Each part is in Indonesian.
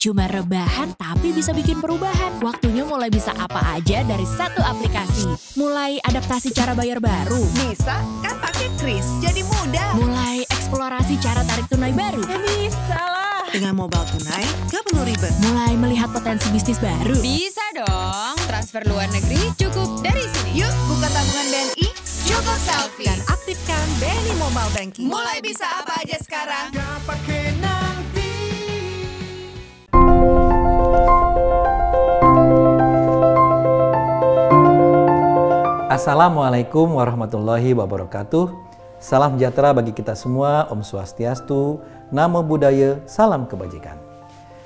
Cuma rebahan tapi bisa bikin perubahan. Waktunya mulai bisa apa aja dari satu aplikasi. Mulai adaptasi cara bayar baru. Bisa, kan pakai Kris. Jadi mudah. Mulai eksplorasi cara tarik tunai baru. Ya bisa lah. Dengan mobile tunai, gak perlu ribet. Mulai melihat potensi bisnis baru. Bisa dong. Transfer luar negeri cukup dari sini. Yuk, buka tabungan BNI. Cukup selfie. Dan aktifkan BNI Mobile Banking. Mulai bisa apa aja sekarang. Gak pakai Assalamualaikum warahmatullahi wabarakatuh. Salam sejahtera bagi kita semua, Om Swastiastu, Namo Buddhaya, Salam Kebajikan.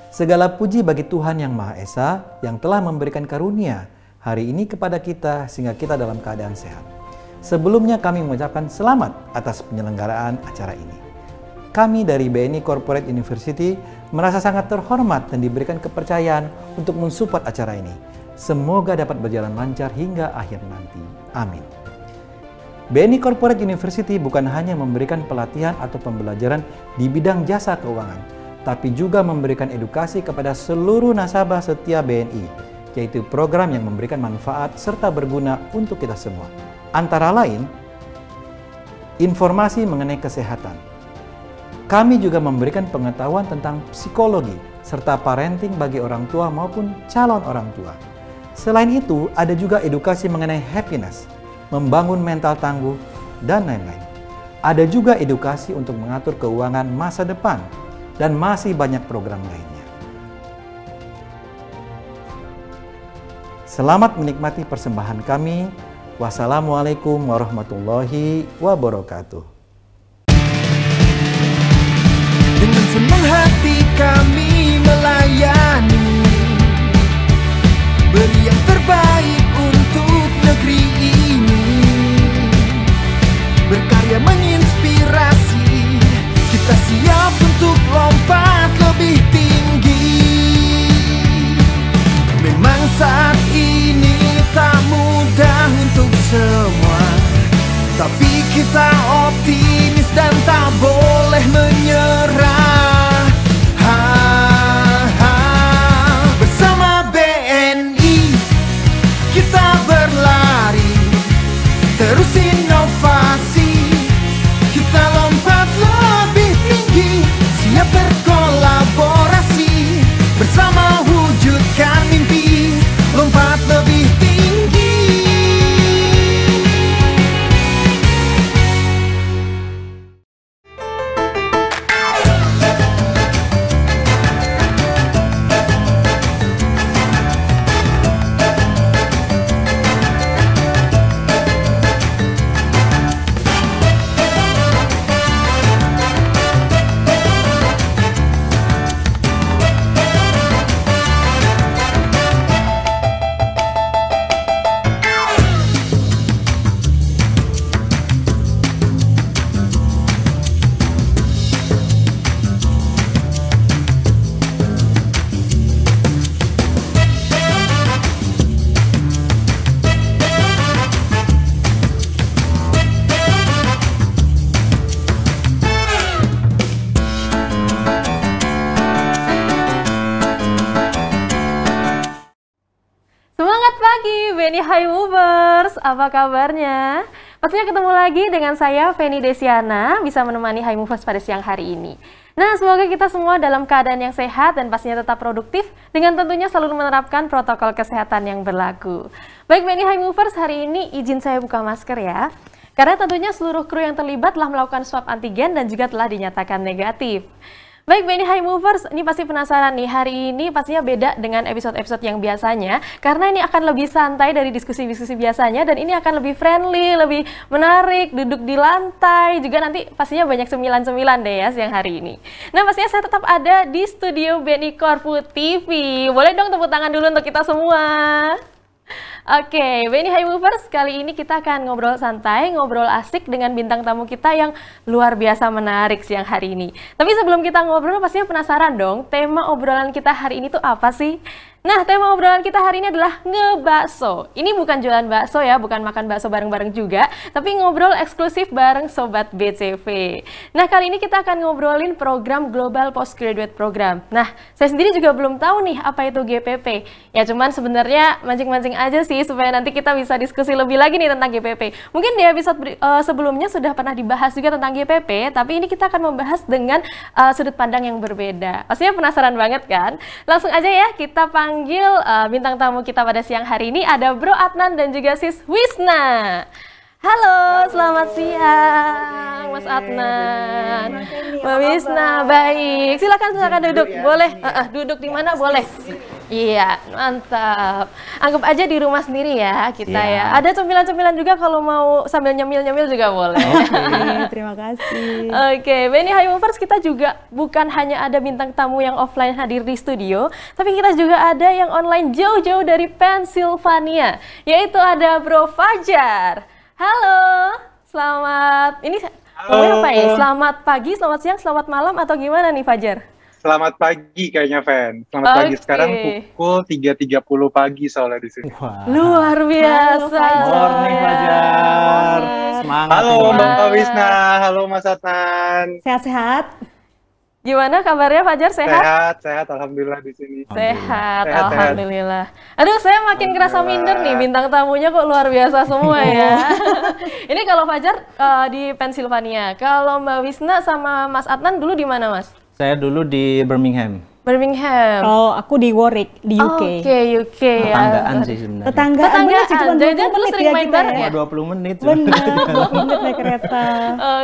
Segala puji bagi Tuhan Yang Maha Esa yang telah memberikan karunia hari ini kepada kita sehingga kita dalam keadaan sehat. Sebelumnya kami mengucapkan selamat atas penyelenggaraan acara ini. Kami dari BNI Corporate University merasa sangat terhormat dan diberikan kepercayaan untuk mensupport acara ini. Semoga dapat berjalan lancar hingga akhir nanti. Amin. BNI Corporate University bukan hanya memberikan pelatihan atau pembelajaran di bidang jasa keuangan, tapi juga memberikan edukasi kepada seluruh nasabah setia BNI, yaitu program yang memberikan manfaat serta berguna untuk kita semua. Antara lain, informasi mengenai kesehatan, kami juga memberikan pengetahuan tentang psikologi serta parenting bagi orang tua maupun calon orang tua. Selain itu, ada juga edukasi mengenai happiness, membangun mental tangguh, dan lain-lain. Ada juga edukasi untuk mengatur keuangan masa depan dan masih banyak program lainnya. Selamat menikmati persembahan kami. Wassalamualaikum warahmatullahi wabarakatuh. Dengan senang hati kami melayani Beri yang terbaik untuk negeri ini Berkarya menginspirasi Kita siap untuk lompat lebih tinggi Memang saat ini tak mudah untuk semua Tapi kita optimis dan tak boleh menyerah apa kabarnya? Pastinya ketemu lagi dengan saya Feni Desiana bisa menemani High Movers pada siang hari ini. Nah, semoga kita semua dalam keadaan yang sehat dan pastinya tetap produktif dengan tentunya selalu menerapkan protokol kesehatan yang berlaku. Baik Feni High Movers, hari ini izin saya buka masker ya. Karena tentunya seluruh kru yang terlibat telah melakukan swab antigen dan juga telah dinyatakan negatif. Baik, Benny High Movers, ini pasti penasaran nih. Hari ini pastinya beda dengan episode-episode yang biasanya, karena ini akan lebih santai dari diskusi-diskusi biasanya, dan ini akan lebih friendly, lebih menarik, duduk di lantai, juga nanti pastinya banyak semilan-semilan deh ya siang hari ini. Nah, pastinya saya tetap ada di studio Benny Corpu TV. Boleh dong tepuk tangan dulu untuk kita semua. Oke, okay, Benny High Movers, kali ini kita akan ngobrol santai, ngobrol asik dengan bintang tamu kita yang luar biasa menarik siang hari ini. Tapi sebelum kita ngobrol, pastinya penasaran dong, tema obrolan kita hari ini tuh apa sih? Nah, tema obrolan kita hari ini adalah ngebakso. Ini bukan jualan bakso ya, bukan makan bakso bareng-bareng juga, tapi ngobrol eksklusif bareng Sobat BCV. Nah, kali ini kita akan ngobrolin program Global Postgraduate Program. Nah, saya sendiri juga belum tahu nih apa itu GPP. Ya, cuman sebenarnya mancing-mancing aja sih sih supaya nanti kita bisa diskusi lebih lagi nih tentang GPP. Mungkin di episode uh, sebelumnya sudah pernah dibahas juga tentang GPP, tapi ini kita akan membahas dengan uh, sudut pandang yang berbeda. Pastinya penasaran banget kan? Langsung aja ya kita panggil uh, bintang tamu kita pada siang hari ini ada Bro Adnan dan juga Sis Wisna. Halo, Halo, selamat siang, Mas Adnan. Mbak Wisna, baik. Silakan silakan duduk, iya. boleh. Uh, uh, duduk di mana boleh. Iya, mantap. Anggap aja di rumah sendiri ya kita yeah. ya. Ada cemilan-cemilan juga kalau mau sambil nyemil-nyemil juga boleh. Okay, oh, iya. terima kasih. Oke, okay, Benny High Movers kita juga bukan hanya ada bintang tamu yang offline hadir di studio, tapi kita juga ada yang online jauh-jauh dari Pennsylvania, yaitu ada Bro Fajar. Halo, selamat. Ini Halo. apa ya? Selamat pagi, selamat siang, selamat malam atau gimana nih Fajar? Selamat pagi kayaknya, Fan. Selamat okay. pagi. Sekarang pukul 3.30 pagi soalnya di sini. Wah. Luar biasa. Halo, Morning, Fajar. Semangat. Halo, ya, Mbak Wisna. Halo, Mas Atan. Sehat-sehat? Gimana kabarnya Fajar sehat? Sehat, sehat alhamdulillah di sini. Sehat, sehat alhamdulillah. Sehat. Aduh, saya makin kerasa minder nih bintang tamunya kok luar biasa semua ya. Ini kalau Fajar uh, eh, di Pennsylvania. Kalau Mbak Wisna sama Mas Adnan dulu di mana, Mas? Saya dulu di Birmingham. Birmingham. Kalau aku di Warwick, di oh, UK. Oke, okay, UK ya. Tetanggaan sih sebenarnya. Tetanggaan, Tetanggaan sih cuma 20 Jajan menit sering ya main bareng ya? 20 ya? menit. Benar, 20 menit naik kereta.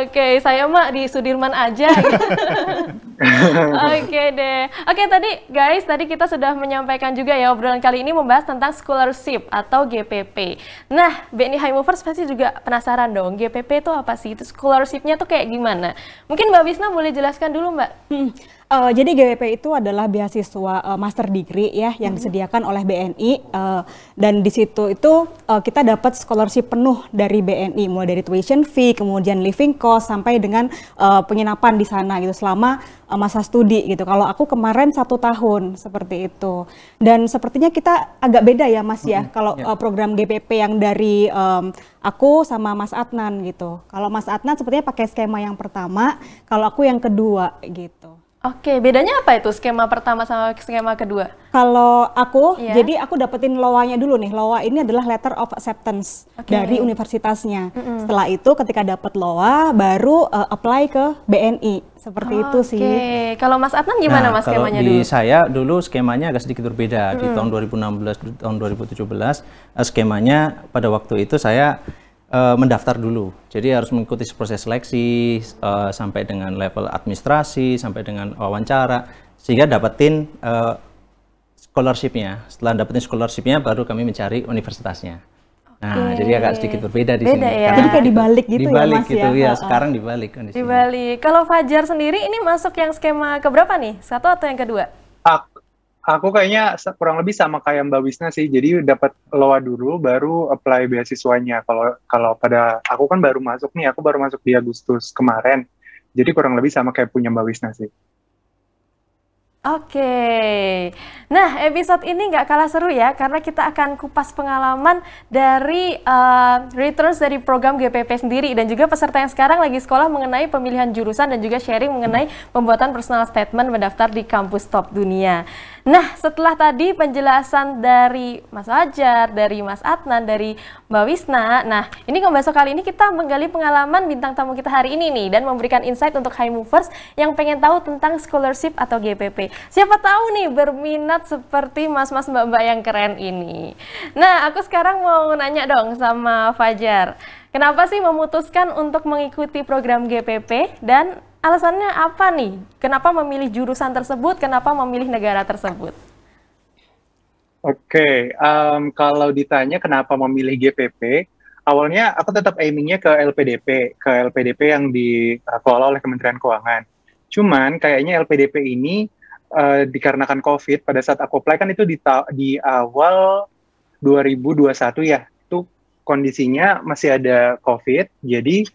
Oke, okay, saya mah di Sudirman aja. Oke okay deh. Oke okay, tadi guys, tadi kita sudah menyampaikan juga ya obrolan kali ini membahas tentang scholarship atau GPP. Nah, Benny Movers pasti juga penasaran dong, GPP itu apa sih? Itu scholarshipnya tuh kayak gimana? Mungkin Mbak Wisna boleh jelaskan dulu Mbak. Hmm. Uh, jadi GPP itu adalah beasiswa uh, master degree ya yang hmm. disediakan oleh BNI uh, eh, dan di situ itu uh, kita dapat scholarship penuh dari BNI mulai dari tuition fee kemudian living cost sampai dengan uh, penginapan di sana gitu selama Eh, masa studi gitu. Kalau aku kemarin satu tahun seperti itu. Dan sepertinya kita agak beda ya Mas ya, mm -hmm. kalau yeah. Ya. uh, program GPP yang dari um, aku sama Mas Adnan gitu. Kalau Mas Adnan sepertinya pakai skema yang pertama, kalau aku yang kedua gitu. Oke, bedanya apa itu skema pertama sama skema kedua? Kalau aku, yeah. jadi aku dapetin lowanya dulu nih. Lowa ini adalah letter of acceptance okay. dari universitasnya. Mm -hmm. Setelah itu ketika dapet lowa, baru uh, apply ke BNI. Seperti oh, itu sih. kalau Mas Adnan gimana nah, Mas kalau skemanya di saya dulu skemanya agak sedikit berbeda. Mm -hmm. Di tahun 2016, tahun 2017, eh, skemanya pada waktu itu saya uh, mendaftar dulu. Jadi harus mengikuti proses seleksi uh, sampai dengan level administrasi, sampai dengan wawancara, sehingga dapetin uh, scholarshipnya. Setelah dapetin scholarshipnya, baru kami mencari universitasnya. Nah, okay. jadi agak sedikit berbeda di Beda sini. Ya. jadi kayak dibalik gitu ya, dibalik ya Mas gitu, ya. ya sekarang dibalik Dibalik. Kalau Fajar sendiri ini masuk yang skema keberapa nih? Satu atau yang kedua? Aku Aku kayaknya kurang lebih sama kayak Mbak Wisna sih. Jadi dapat loa dulu baru apply beasiswanya. Kalau kalau pada aku kan baru masuk nih, aku baru masuk di Agustus kemarin. Jadi kurang lebih sama kayak punya Mbak Wisna sih. Oke, okay. nah episode ini nggak kalah seru ya karena kita akan kupas pengalaman dari uh, returns dari program GPP sendiri dan juga peserta yang sekarang lagi sekolah mengenai pemilihan jurusan dan juga sharing mengenai pembuatan personal statement mendaftar di kampus top dunia. Nah, setelah tadi penjelasan dari Mas Ajar, dari Mas Adnan, dari Mbak Wisna, nah ini besok kali ini kita menggali pengalaman bintang tamu kita hari ini nih dan memberikan insight untuk high movers yang pengen tahu tentang scholarship atau GPP. Siapa tahu nih berminat seperti mas-mas mbak-mbak yang keren ini. Nah, aku sekarang mau nanya dong sama Fajar. Kenapa sih memutuskan untuk mengikuti program GPP dan alasannya apa nih? Kenapa memilih jurusan tersebut? Kenapa memilih negara tersebut? Oke, okay, um, kalau ditanya kenapa memilih GPP, awalnya aku tetap aimingnya ke LPDP, ke LPDP yang dikelola oleh Kementerian Keuangan. Cuman kayaknya LPDP ini uh, dikarenakan COVID pada saat aku apply kan itu di, di awal 2021 ya, itu kondisinya masih ada COVID, jadi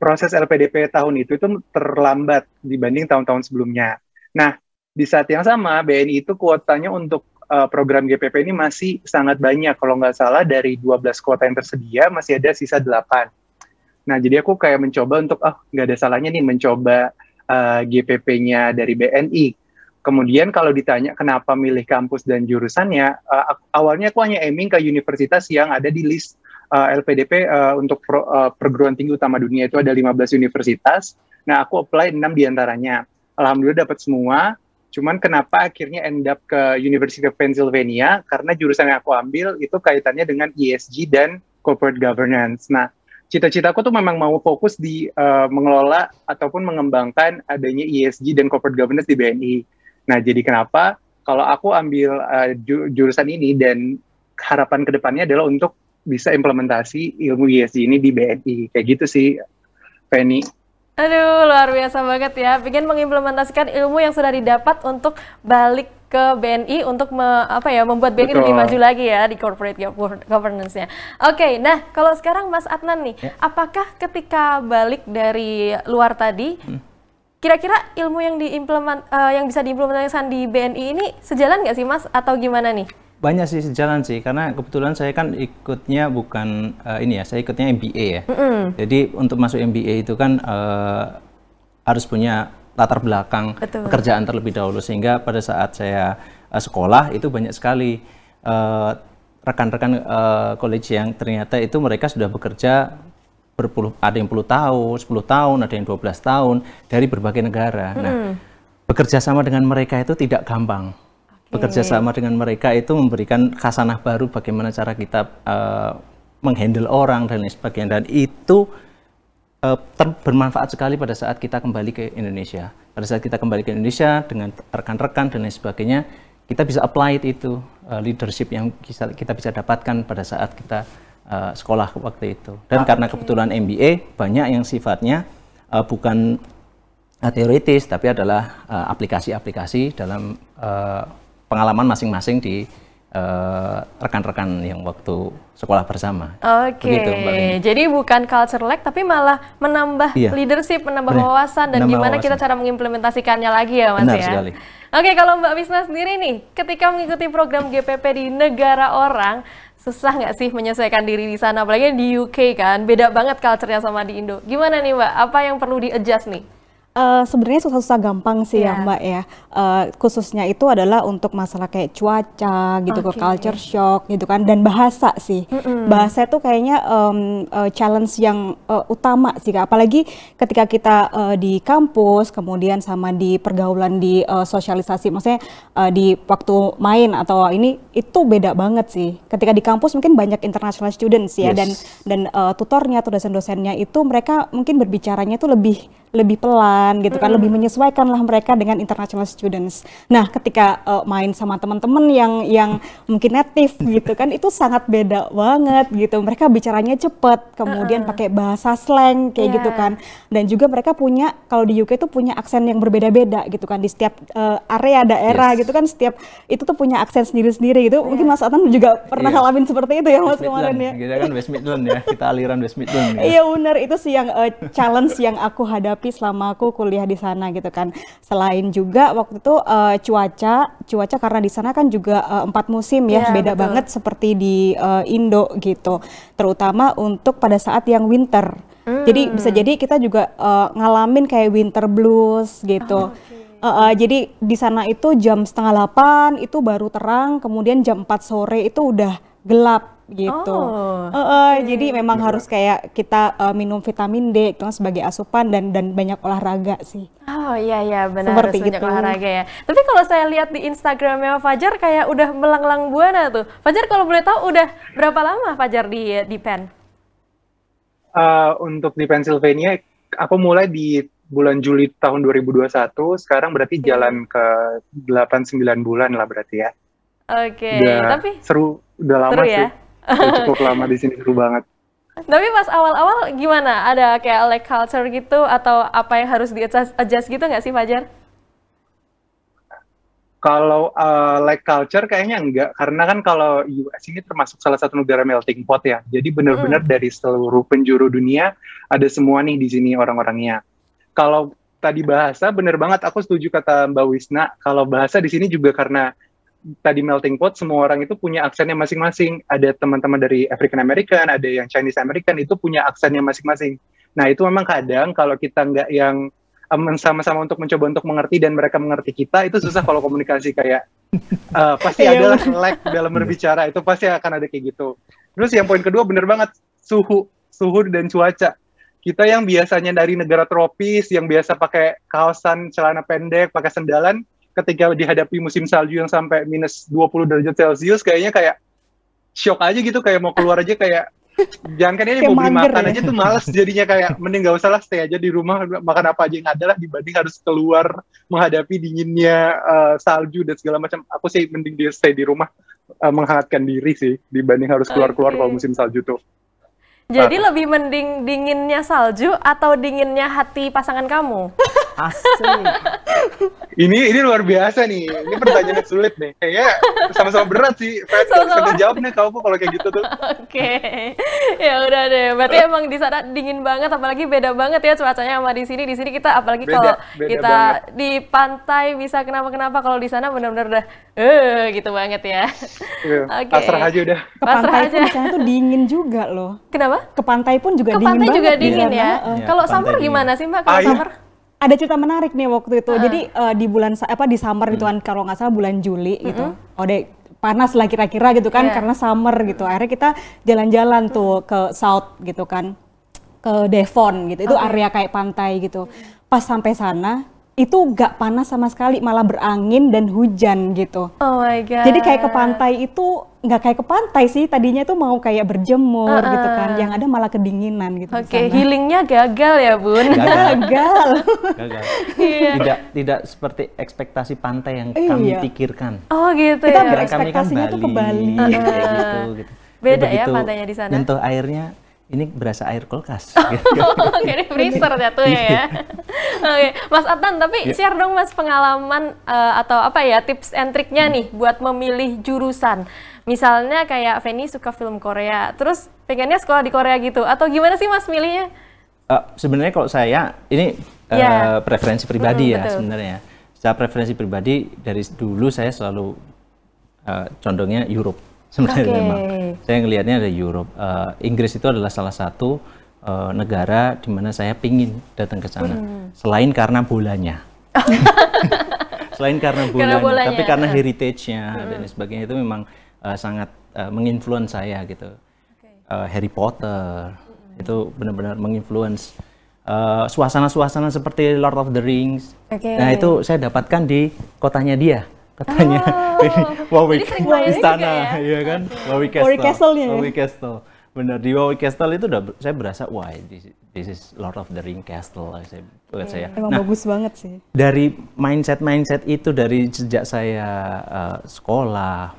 proses LPDP tahun itu itu terlambat dibanding tahun-tahun sebelumnya. Nah, di saat yang sama BNI itu kuotanya untuk uh, program GPP ini masih sangat banyak. Kalau nggak salah dari 12 kuota yang tersedia masih ada sisa 8. Nah, jadi aku kayak mencoba untuk ah oh, nggak ada salahnya nih mencoba uh, eh, GPP-nya dari BNI. Kemudian kalau ditanya kenapa milih kampus dan jurusannya, uh, awalnya aku hanya aiming ke universitas yang ada di list uh, eh, LPDP uh, eh, untuk pro, uh, perguruan tinggi utama dunia itu ada 15 universitas. Nah, aku apply 6 diantaranya. Alhamdulillah dapat semua. Cuman kenapa akhirnya end up ke University of Pennsylvania? Karena jurusan yang aku ambil itu kaitannya dengan ESG dan corporate governance. Nah, cita-citaku tuh memang mau fokus di uh, mengelola ataupun mengembangkan adanya ESG dan corporate governance di BNI. Nah, jadi kenapa kalau aku ambil uh, jurusan ini dan harapan kedepannya adalah untuk bisa implementasi ilmu ESG ini di BNI kayak gitu sih Penny. Aduh, luar biasa banget ya. Bikin mengimplementasikan ilmu yang sudah didapat untuk balik ke BNI untuk me, apa ya membuat BNI Betul. lebih maju lagi ya di corporate governance-nya. Oke, okay, nah kalau sekarang Mas Adnan nih, ya. apakah ketika balik dari luar tadi hmm. kira-kira hmm. ilmu yang diimplement uh, eh, yang bisa diimplementasikan di BNI ini sejalan nggak sih Mas atau gimana nih? banyak sih jalan sih karena kebetulan saya kan ikutnya bukan uh, ini ya saya ikutnya MBA ya mm -hmm. jadi untuk masuk MBA itu kan uh, harus punya latar belakang Betul. pekerjaan terlebih dahulu sehingga pada saat saya uh, sekolah itu banyak sekali rekan-rekan uh, college yang ternyata itu mereka sudah bekerja berpuluh ada yang puluh tahun 10 tahun ada yang 12 tahun dari berbagai negara mm -hmm. nah bekerja sama dengan mereka itu tidak gampang bekerja iya. sama dengan mereka itu memberikan khasanah baru bagaimana cara kita uh, menghandle orang dan lain sebagainya dan itu uh, bermanfaat sekali pada saat kita kembali ke Indonesia pada saat kita kembali ke Indonesia dengan rekan-rekan dan lain sebagainya kita bisa apply itu uh, leadership yang kita, kita bisa dapatkan pada saat kita uh, sekolah waktu itu dan okay. karena kebetulan MBA banyak yang sifatnya uh, bukan uh, teoritis tapi adalah aplikasi-aplikasi uh, dalam uh, pengalaman masing-masing di eh, rekan-rekan uh, yang waktu sekolah bersama. Oke. Okay. Jadi bukan culture lag tapi malah menambah iya. leadership, menambah Benar. wawasan dan menambah gimana wawasan. kita cara mengimplementasikannya lagi ya Mas Benar ya. Sekali. Oke, kalau Mbak Wisna sendiri nih, ketika mengikuti program GPP di negara orang, susah nggak sih menyesuaikan diri di sana? Apalagi di UK kan, beda banget culture-nya sama di Indo. Gimana nih Mbak, apa yang perlu di-adjust nih? Uh, Sebenarnya susah-susah gampang sih yeah. ya iya. Mbak ya. Uh, khususnya itu adalah untuk masalah kayak cuaca gitu, okay. ke culture shock gitu kan, dan bahasa sih. Mm -hmm. Bahasa itu kayaknya um, uh, challenge yang uh, utama sih, Kak. apalagi ketika kita uh, di kampus, kemudian sama di pergaulan di uh, sosialisasi, maksudnya uh, di waktu main atau ini itu beda banget sih. Ketika di kampus mungkin banyak international students ya, yes. dan dan uh, tutornya atau dosen-dosennya itu mereka mungkin berbicaranya itu lebih lebih pelan gitu kan, mm. lebih lah mereka dengan international students. Nah, ketika uh, main sama teman-teman yang yang mungkin native gitu kan, itu sangat beda banget gitu. Mereka bicaranya cepet, kemudian uh -uh. pakai bahasa slang kayak yeah. gitu kan, dan juga mereka punya kalau di UK itu punya aksen yang berbeda-beda gitu kan di setiap uh, area daerah yes. gitu kan, setiap itu tuh punya aksen sendiri-sendiri gitu. Yeah. Mungkin iya. Mas Atan juga pernah yeah. ngalamin seperti itu ya Mas West kemarin ya. Kita kan West Midland ya, kita aliran West Midland. Gitu. Iya ya, benar, itu sih yang uh, challenge yang aku hadapi hadapi selama aku kuliah di sana gitu kan. Selain juga waktu itu uh, cuaca, cuaca karena di sana kan juga uh, empat musim ya, yeah, beda betul. banget seperti di uh, Indo gitu. Terutama untuk pada saat yang winter. Mm. Jadi bisa jadi kita juga uh, ngalamin kayak winter blues gitu. Oh, okay. Uh, uh, jadi di sana itu jam setengah delapan itu baru terang, kemudian jam empat sore itu udah gelap gitu. Oh, uh, uh, okay. Jadi memang yeah. Gitu. harus kayak kita uh, minum vitamin D itu sebagai asupan dan dan banyak olahraga sih. Oh iya iya benar Seperti harus banyak itu. olahraga ya. Tapi kalau saya lihat di Instagramnya Fajar kayak udah melanglang buana tuh. Fajar kalau boleh tahu udah berapa lama Fajar di di Penn? Uh, eh, untuk di Pennsylvania aku mulai di bulan Juli tahun 2021, sekarang berarti iya. jalan ke 8 9 bulan lah berarti ya. Oke, okay. tapi seru udah lama seru ya? sih cukup lama di sini seru banget. Tapi pas awal-awal gimana? Ada kayak like culture gitu atau apa yang harus di-adjust gitu nggak sih Fajar? Kalau uh, like culture kayaknya enggak, karena kan kalau US ini termasuk salah satu negara melting pot ya. Jadi benar-benar mm. dari seluruh penjuru dunia ada semua nih di sini orang-orangnya. Kalau tadi bahasa benar banget aku setuju kata Mbak Wisna kalau bahasa di sini juga karena tadi melting pot semua orang itu punya aksennya masing-masing. Ada teman-teman dari African American, ada yang Chinese American itu punya aksennya masing-masing. Nah itu memang kadang kalau kita nggak yang sama-sama um, untuk mencoba untuk mengerti dan mereka mengerti kita itu susah kalau komunikasi kayak uh, pasti iya, ada lag dalam iya. berbicara itu pasti akan ada kayak gitu. Terus yang poin kedua bener banget suhu suhu dan cuaca kita yang biasanya dari negara tropis yang biasa pakai kaosan celana pendek pakai sendalan ketika dihadapi musim salju yang sampai minus 20 derajat Celcius kayaknya kayak shock aja gitu kayak mau keluar aja kayak jangan kan ini mau beli makan ya? aja tuh males jadinya kayak mending gak usah lah stay aja di rumah makan apa aja yang ada lah dibanding harus keluar menghadapi dinginnya uh, salju dan segala macam aku sih mending dia stay di rumah uh, menghangatkan diri sih dibanding harus keluar-keluar okay. kalau musim salju tuh jadi Apa? lebih mending dinginnya salju atau dinginnya hati pasangan kamu? Asli. ini ini luar biasa nih. Ini pertanyaan sulit nih. Kayaknya sama-sama berat sih. Kan sama-sama jawab nih kamu kalau kayak gitu tuh. Oke. Okay. Ya udah deh. Berarti emang di sana dingin banget apalagi beda banget ya cuacanya sama di sini. Di sini kita apalagi kalau kita banget. di pantai bisa kenapa-kenapa kalau di sana benar-benar udah eh gitu banget ya. Iya. Oke. Okay. Pasrah aja udah. Pasrah aja. Di sana tuh dingin juga loh. Kenapa? Ke pantai pun juga ke dingin pantai juga dingin iya. ya. ya. kalau summer dingin. gimana sih Mbak? Kalau summer? Ada cerita menarik nih waktu itu. Uh. Jadi uh, di bulan apa di summer hmm. gitu kan hmm. kalau nggak salah bulan Juli hmm. gitu. Oh deh panas lah kira-kira gitu kan yeah. karena summer gitu. Akhirnya kita jalan-jalan hmm. tuh ke south gitu kan. Ke Devon gitu. Itu okay. area kayak pantai gitu. Pas sampai sana itu gak panas sama sekali, malah berangin dan hujan gitu. Oh my god. Jadi kayak ke pantai itu nggak kayak ke pantai sih, tadinya tuh mau kayak berjemur uh -uh. gitu kan, yang ada malah kedinginan gitu. Oke, okay, healingnya gagal ya bun. Gagal. gagal. yeah. Tidak tidak seperti ekspektasi pantai yang kami iya. pikirkan. Oh gitu. Kita ya? berekspektasinya kan tuh ke Bali. Uh -uh. gitu, gitu. Beda ya pantainya di sana. Nyentuh airnya ini berasa air kulkas. Jadi oh, gitu. freezer ya tuh ya. Oke, Mas Atan, tapi yeah. share dong Mas pengalaman uh, atau apa ya tips and triknya hmm. nih buat memilih jurusan. Misalnya kayak Feni suka film Korea, terus pengennya sekolah di Korea gitu, atau gimana sih Mas milihnya? Uh, sebenarnya kalau saya ini uh, preferensi pribadi hmm, ya betul. sebenarnya. Secara preferensi pribadi dari dulu saya selalu uh, condongnya Eropa sebenarnya okay. memang. Saya ngelihatnya ada Eropa Uh, eh, Inggris itu adalah salah satu uh, negara di mana saya pingin datang ke sana. Hmm. Selain karena bolanya. Selain karena bolanya, karena bolanya, tapi karena heritage-nya hmm. dan sebagainya itu memang uh, sangat uh, menginfluence saya gitu. Okay. Uh, Harry Potter hmm. itu benar-benar menginfluence suasana-suasana uh, seperti Lord of the Rings. Okay. Nah, itu saya dapatkan di kotanya dia katanya ah. Warwick istana ya? Iya kan? ya kan Warwick Castle Warwick Castle, Warwick Castle. Benar, di Warwick Castle itu udah saya berasa wah this, this is Lord of the Ring Castle saya buat saya iya. emang nah, bagus banget sih dari mindset mindset itu dari sejak saya uh, sekolah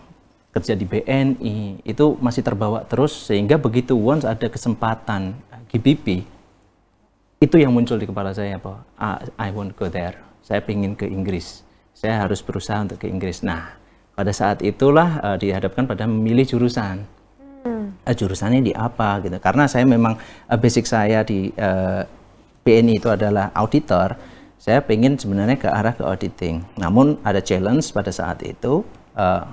kerja di BNI itu masih terbawa terus sehingga begitu once ada kesempatan GBP eh, itu yang muncul di kepala saya apa ah, I, I want go there saya pingin ke Inggris saya harus berusaha untuk ke Inggris. Nah, pada saat itulah uh, dihadapkan pada memilih jurusan. Hmm. Uh, jurusannya di apa gitu. Karena saya memang uh, basic saya di uh, itu adalah auditor. Saya pengen sebenarnya ke arah ke auditing. Namun ada challenge pada saat itu uh,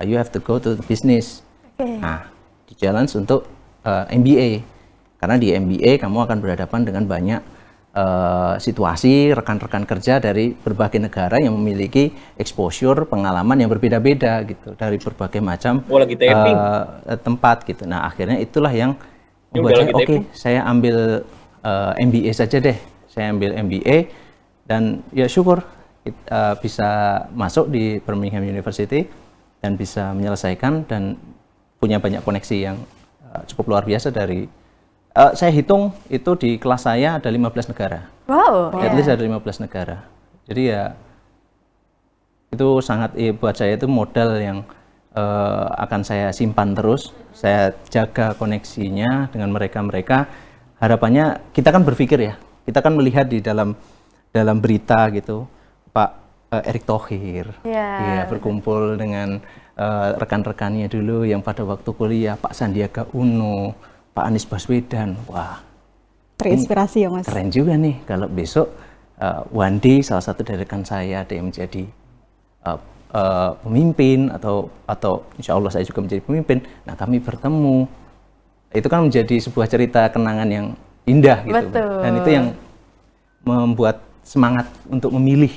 you have to go to the business. Okay. Nah, di challenge untuk uh, MBA. Karena di MBA kamu akan berhadapan dengan banyak uh, situasi rekan-rekan kerja dari berbagai negara yang memiliki exposure pengalaman yang berbeda-beda gitu dari berbagai macam oh, lagi uh, tempat gitu. Nah akhirnya itulah yang membuat saya oke okay, saya ambil uh, eh, MBA saja deh. Saya ambil MBA dan ya syukur uh, bisa masuk di Birmingham University dan bisa menyelesaikan dan punya banyak koneksi yang cukup luar biasa dari uh, saya hitung itu di kelas saya ada 15 negara. Wow. At yeah. least ada 15 negara. Jadi ya itu sangat eh, buat saya itu modal yang uh, akan saya simpan terus. Saya jaga koneksinya dengan mereka-mereka. Harapannya kita kan berpikir ya. Kita kan melihat di dalam dalam berita gitu Pak uh, Erick Thohir yeah. ya iya, berkumpul dengan uh, rekan-rekannya dulu yang pada waktu kuliah Pak Sandiaga Uno Pak Anies Baswedan. Wah, terinspirasi ya mas. Keren juga nih kalau besok uh, Wandi salah satu dari rekan saya ada yang menjadi uh, uh, pemimpin atau atau insya Allah saya juga menjadi pemimpin. Nah kami bertemu itu kan menjadi sebuah cerita kenangan yang indah gitu. Betul. Dan itu yang membuat semangat untuk memilih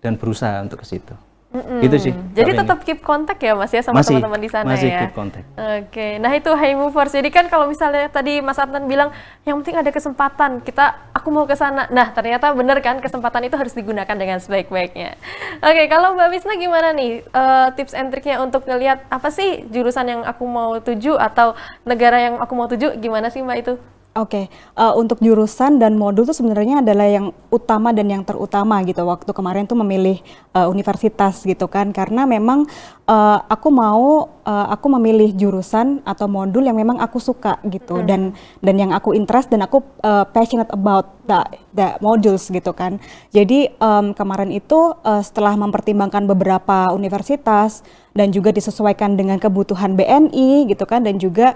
dan berusaha untuk ke situ. Mm-mm. Itu sih. Jadi tetap keep contact ya Mas ya sama teman-teman di sana masih ya. Masih keep contact. Oke. Okay. Nah, itu high Movers. Jadi kan kalau misalnya tadi Mas Adnan bilang yang penting ada kesempatan, kita aku mau ke sana. Nah, ternyata benar kan kesempatan itu harus digunakan dengan sebaik-baiknya. Oke, okay, kalau Mbak Wisna gimana nih uh, tips and triknya untuk ngelihat apa sih jurusan yang aku mau tuju atau negara yang aku mau tuju gimana sih Mbak itu? Oke, okay. uh, eh, untuk jurusan dan modul itu sebenarnya adalah yang utama dan yang terutama gitu. Waktu kemarin tuh memilih uh, universitas gitu kan, karena memang uh, aku mau uh, aku memilih jurusan atau modul yang memang aku suka gitu hmm. dan dan yang aku interest dan aku uh, passionate about that, that modules gitu kan. Jadi um, kemarin itu uh, setelah mempertimbangkan beberapa universitas dan juga disesuaikan dengan kebutuhan BNI gitu kan dan juga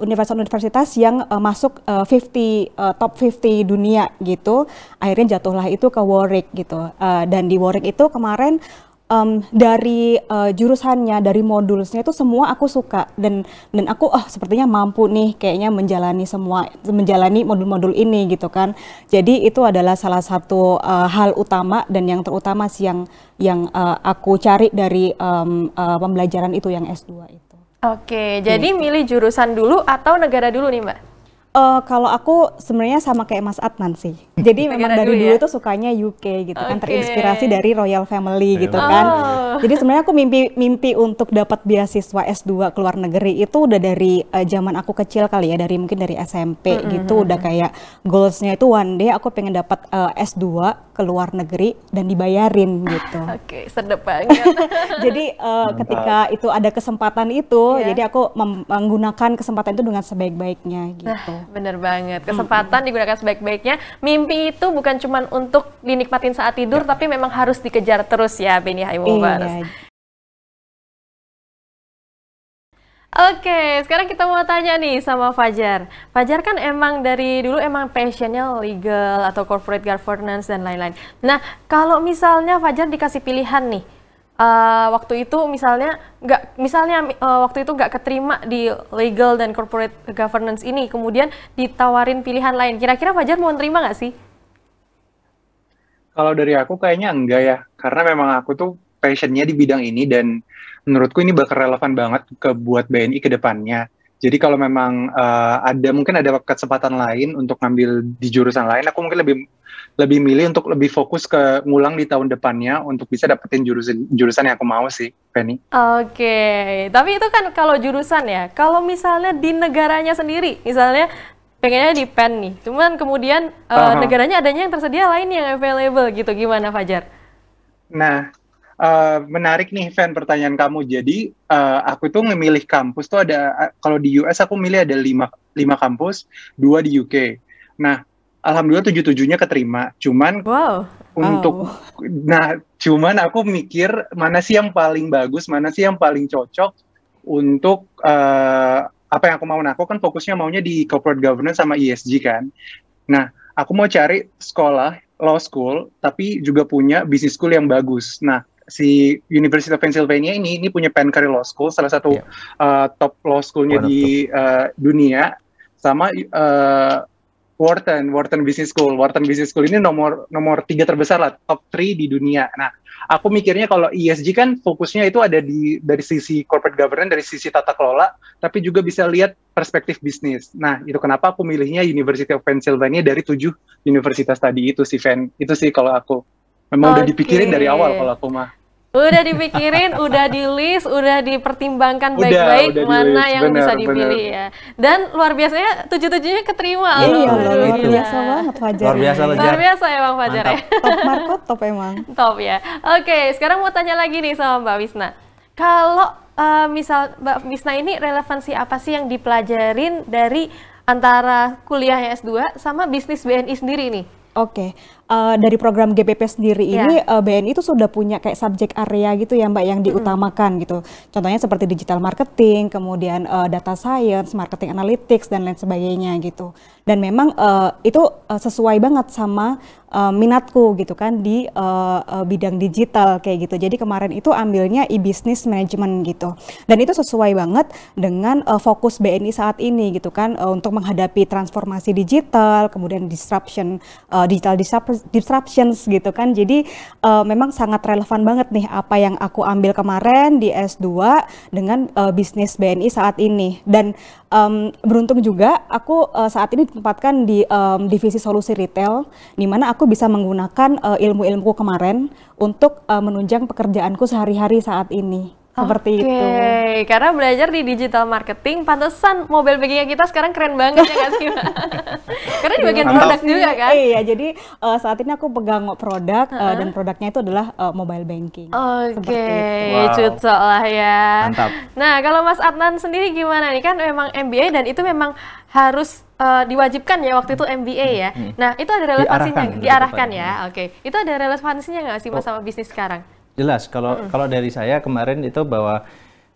universitas-universitas yang uh, masuk uh, 50 uh, top 50 dunia gitu akhirnya jatuhlah itu ke Warwick gitu uh, dan di Warwick itu kemarin um, dari uh, jurusannya, dari modulnya itu semua aku suka dan dan aku oh sepertinya mampu nih kayaknya menjalani semua menjalani modul-modul ini gitu kan. Jadi itu adalah salah satu uh, hal utama dan yang terutama sih yang yang uh, aku cari dari um, uh, pembelajaran itu yang S2 itu. Oke, jadi gitu. milih jurusan dulu atau negara dulu nih, Mbak? Uh, kalau aku sebenarnya sama kayak Mas Adnan sih. Jadi memang dari dulu, ya? tuh sukanya UK gitu okay. kan, terinspirasi dari Royal Family iya. gitu kan. oh. kan. Jadi sebenarnya aku mimpi mimpi untuk dapat beasiswa S2 ke luar negeri itu udah dari uh, zaman aku kecil kali ya, dari mungkin dari SMP mm -hmm. gitu udah kayak goalsnya itu one day aku pengen dapat uh, eh, S2 ke luar negeri dan dibayarin gitu. Oke, okay, sedep banget. jadi uh, ketika itu ada kesempatan itu, yeah. jadi aku menggunakan kesempatan itu dengan sebaik-baiknya gitu benar Bener banget. Kesempatan -hmm. digunakan sebaik-baiknya. Mimpi itu bukan cuma untuk dinikmatin saat tidur, tapi memang harus dikejar terus ya, Beni Hai Iya. Oke, sekarang kita mau tanya nih sama Fajar. Fajar kan emang dari dulu emang passionnya legal atau corporate governance dan lain-lain. Nah, kalau misalnya Fajar dikasih pilihan nih, uh, waktu itu misalnya nggak misalnya uh, waktu itu nggak keterima di legal dan corporate governance ini kemudian ditawarin pilihan lain kira-kira Fajar mau terima nggak sih? Kalau dari aku kayaknya enggak ya karena memang aku tuh passionnya di bidang ini dan menurutku ini bakal relevan banget ke buat BNI ke depannya. Jadi kalau memang uh, ada mungkin ada kesempatan lain untuk ngambil di jurusan lain, aku mungkin lebih lebih milih untuk lebih fokus ke ngulang di tahun depannya untuk bisa dapetin jurusan jurusan yang aku mau sih, Penny. Oke, okay. tapi itu kan kalau jurusan ya. Kalau misalnya di negaranya sendiri, misalnya pengennya di PEN nih, cuman kemudian uh, uh negaranya adanya yang tersedia lain yang available gitu, gimana Fajar? Nah, Uh, menarik nih fan pertanyaan kamu. Jadi uh, aku tuh memilih kampus tuh ada uh, kalau di US aku milih ada lima lima kampus, dua di UK. Nah alhamdulillah tujuh tujuhnya keterima. Cuman wow. untuk nah cuman aku mikir mana sih yang paling bagus, mana sih yang paling cocok untuk uh, apa yang aku mau. Nah, aku kan fokusnya maunya di corporate governance sama ESG kan. Nah, aku mau cari sekolah law school tapi juga punya business school yang bagus. Nah, si University of Pennsylvania ini ini punya Penn-Carey Law School, salah satu yeah. Iya. uh, top law schoolnya di uh, dunia sama uh, Wharton, Wharton Business School. Wharton Business School ini nomor nomor tiga terbesar lah, top three di dunia. Nah, aku mikirnya kalau ESG kan fokusnya itu ada di dari sisi corporate governance, dari sisi tata kelola, tapi juga bisa lihat perspektif bisnis. Nah, itu kenapa aku milihnya University of Pennsylvania dari tujuh universitas tadi itu sih, Van. Itu sih kalau aku. Memang okay. udah dipikirin dari awal kalau aku mah. Udah dipikirin, udah di list, udah dipertimbangkan baik-baik mana yang bener, bisa dipilih bener. ya. Dan luar biasanya tujuh-tujuhnya keterima. Iya, iya. Luar, biasa banget Fajar. Luar biasa Fajar. Luar biasa ya Bang Fajar ya. Top Marco top emang. Top ya. Oke, sekarang mau tanya lagi nih sama Mbak Wisna. Kalau uh, misal Mbak Wisna ini relevansi apa sih yang dipelajarin dari antara kuliahnya S2 sama bisnis BNI sendiri nih? Oke, okay uh, dari program GPP sendiri yeah. ini uh, BNI itu sudah punya kayak subjek area gitu ya Mbak yang diutamakan hmm. gitu. Contohnya seperti digital marketing, kemudian uh, data science, marketing analytics dan lain sebagainya gitu. Dan memang uh, itu uh, sesuai banget sama uh, minatku gitu kan di uh, uh, bidang digital kayak gitu. Jadi kemarin itu ambilnya e-business management gitu. Dan itu sesuai banget dengan uh, fokus BNI saat ini gitu kan uh, untuk menghadapi transformasi digital, kemudian disruption uh, digital disruption disruptions gitu kan. Jadi uh, memang sangat relevan banget nih apa yang aku ambil kemarin di S2 dengan uh, bisnis BNI saat ini. Dan um, beruntung juga aku uh, saat ini ditempatkan di um, divisi solusi retail di mana aku bisa menggunakan uh, ilmu-ilmuku kemarin untuk uh, menunjang pekerjaanku sehari-hari saat ini. Seperti okay. itu. Karena belajar di digital marketing, pantesan mobile bankingnya kita sekarang keren banget ya kan sih Karena di bagian produk juga kan? Iya, jadi uh, saat ini aku pegang produk uh eh, -huh. uh, dan produknya itu adalah uh, mobile banking. Oke, okay. wow. cucok lah ya. Mantap. Nah, kalau Mas Adnan sendiri gimana nih? Kan memang MBA dan itu memang harus uh, diwajibkan ya waktu itu MBA ya. Hmm. Nah, itu ada relevansinya, gitu diarahkan, diarahkan ya. Oke, okay. itu ada relevansinya nggak sih Mas oh. sama bisnis sekarang? jelas kalau kalau dari saya kemarin itu bahwa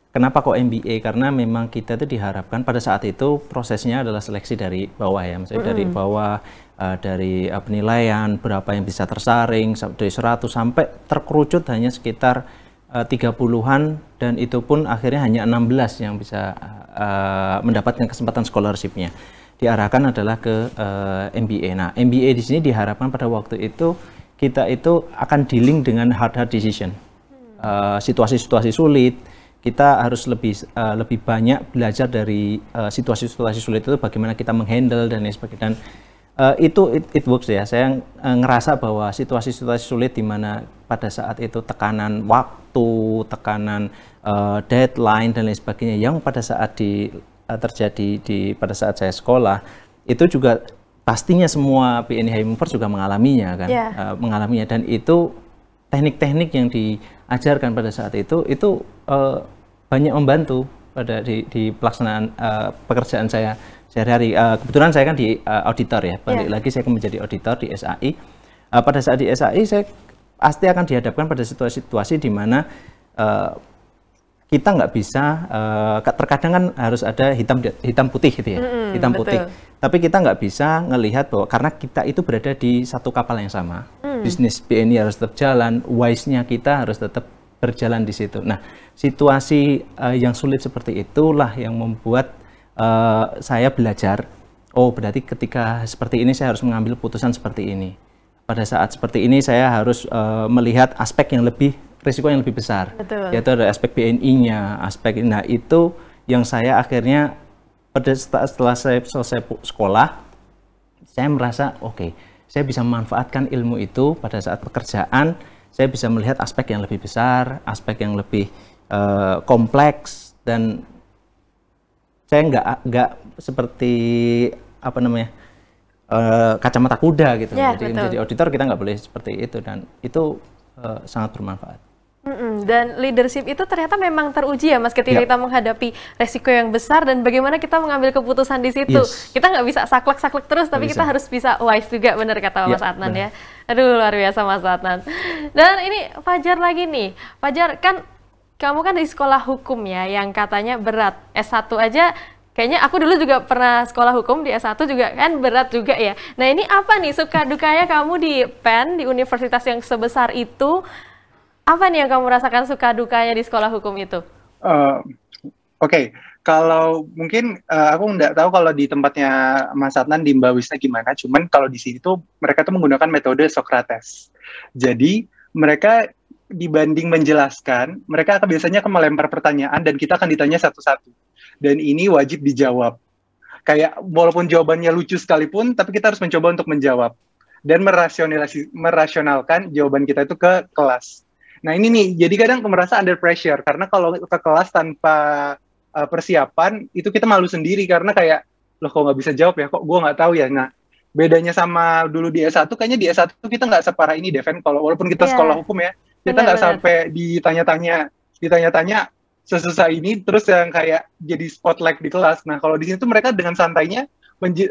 kenapa kok MBA karena memang kita itu diharapkan pada saat itu prosesnya adalah seleksi dari bawah ya maksudnya dari bawah uh, dari uh, penilaian berapa yang bisa tersaring dari 100 sampai terkerucut hanya sekitar eh, uh, 30-an dan itu pun akhirnya hanya 16 yang bisa uh, mendapatkan kesempatan scholarshipnya diarahkan adalah ke uh, MBA. Nah, MBA di sini diharapkan pada waktu itu kita itu akan dealing dengan hard hard decision. Hmm. Eh, situasi-situasi uh, sulit, kita harus lebih uh, lebih banyak belajar dari eh, situasi-situasi uh, sulit itu bagaimana kita menghandle dan lain sebagainya. Dan uh, itu it, it works ya. Saya ngerasa bahwa situasi-situasi sulit di mana pada saat itu tekanan waktu, tekanan uh, deadline dan lain sebagainya yang pada saat di uh, terjadi di pada saat saya sekolah itu juga pastinya semua PNH mover juga mengalaminya kan, yeah. Iya. uh, mengalaminya dan itu teknik-teknik yang diajarkan pada saat itu itu uh, banyak membantu pada di, di pelaksanaan uh, pekerjaan saya sehari-hari. Uh, kebetulan saya kan di uh, auditor ya, balik yeah. lagi saya menjadi auditor di SAI. Uh, pada saat di SAI saya pasti akan dihadapkan pada situasi-situasi di mana uh, kita nggak bisa uh, terkadang kan harus ada hitam hitam putih gitu ya mm-hmm, hitam betul. putih tapi kita nggak bisa ngelihat bahwa karena kita itu berada di satu kapal yang sama mm. bisnis BNI harus tetap jalan wise-nya kita harus tetap berjalan di situ nah situasi uh, yang sulit seperti itulah yang membuat uh, saya belajar oh berarti ketika seperti ini saya harus mengambil putusan seperti ini pada saat seperti ini saya harus uh, melihat aspek yang lebih risiko yang lebih besar. Betul. Yaitu ada aspek BNI-nya, aspek nah itu yang saya akhirnya pada setelah saya selesai sekolah, saya merasa oke, okay, saya bisa memanfaatkan ilmu itu pada saat pekerjaan, saya bisa melihat aspek yang lebih besar, aspek yang lebih uh, kompleks dan saya nggak nggak seperti apa namanya uh, kacamata kuda gitu. Yeah, Jadi betul. menjadi auditor kita nggak boleh seperti itu dan itu uh, sangat bermanfaat. Dan leadership itu ternyata memang teruji ya Mas ketika yep. kita menghadapi resiko yang besar dan bagaimana kita mengambil keputusan di situ. Yes. Kita nggak bisa saklek-saklek terus, tapi bisa. kita harus bisa wise juga, benar kata yep, Mas Adnan bener. ya. Aduh luar biasa Mas Adnan. Dan ini Fajar lagi nih, Fajar kan kamu kan di sekolah hukum ya, yang katanya berat S1 aja kayaknya aku dulu juga pernah sekolah hukum di S1 juga kan berat juga ya. Nah ini apa nih suka dukanya kamu di PEN, di universitas yang sebesar itu, apa nih yang kamu rasakan suka dukanya di sekolah hukum itu? Uh, Oke, okay. kalau mungkin uh, aku nggak tahu kalau di tempatnya Mas Adnan di Mbak Wisna gimana, cuman kalau di sini tuh mereka tuh menggunakan metode Socrates. Jadi mereka dibanding menjelaskan, mereka akan biasanya akan melempar pertanyaan dan kita akan ditanya satu-satu. Dan ini wajib dijawab. Kayak walaupun jawabannya lucu sekalipun, tapi kita harus mencoba untuk menjawab dan merasionalkan jawaban kita itu ke kelas. Nah ini nih, jadi kadang merasa under pressure karena kalau ke kelas tanpa uh, persiapan itu kita malu sendiri karena kayak loh kok nggak bisa jawab ya, kok gue nggak tahu ya. Nah bedanya sama dulu di S1 kayaknya di S1 kita nggak separah ini Devan kalau walaupun kita yeah. sekolah hukum ya kita nggak sampai ditanya-tanya ditanya-tanya sesusah ini terus yang kayak jadi spotlight di kelas. Nah kalau di sini tuh mereka dengan santainya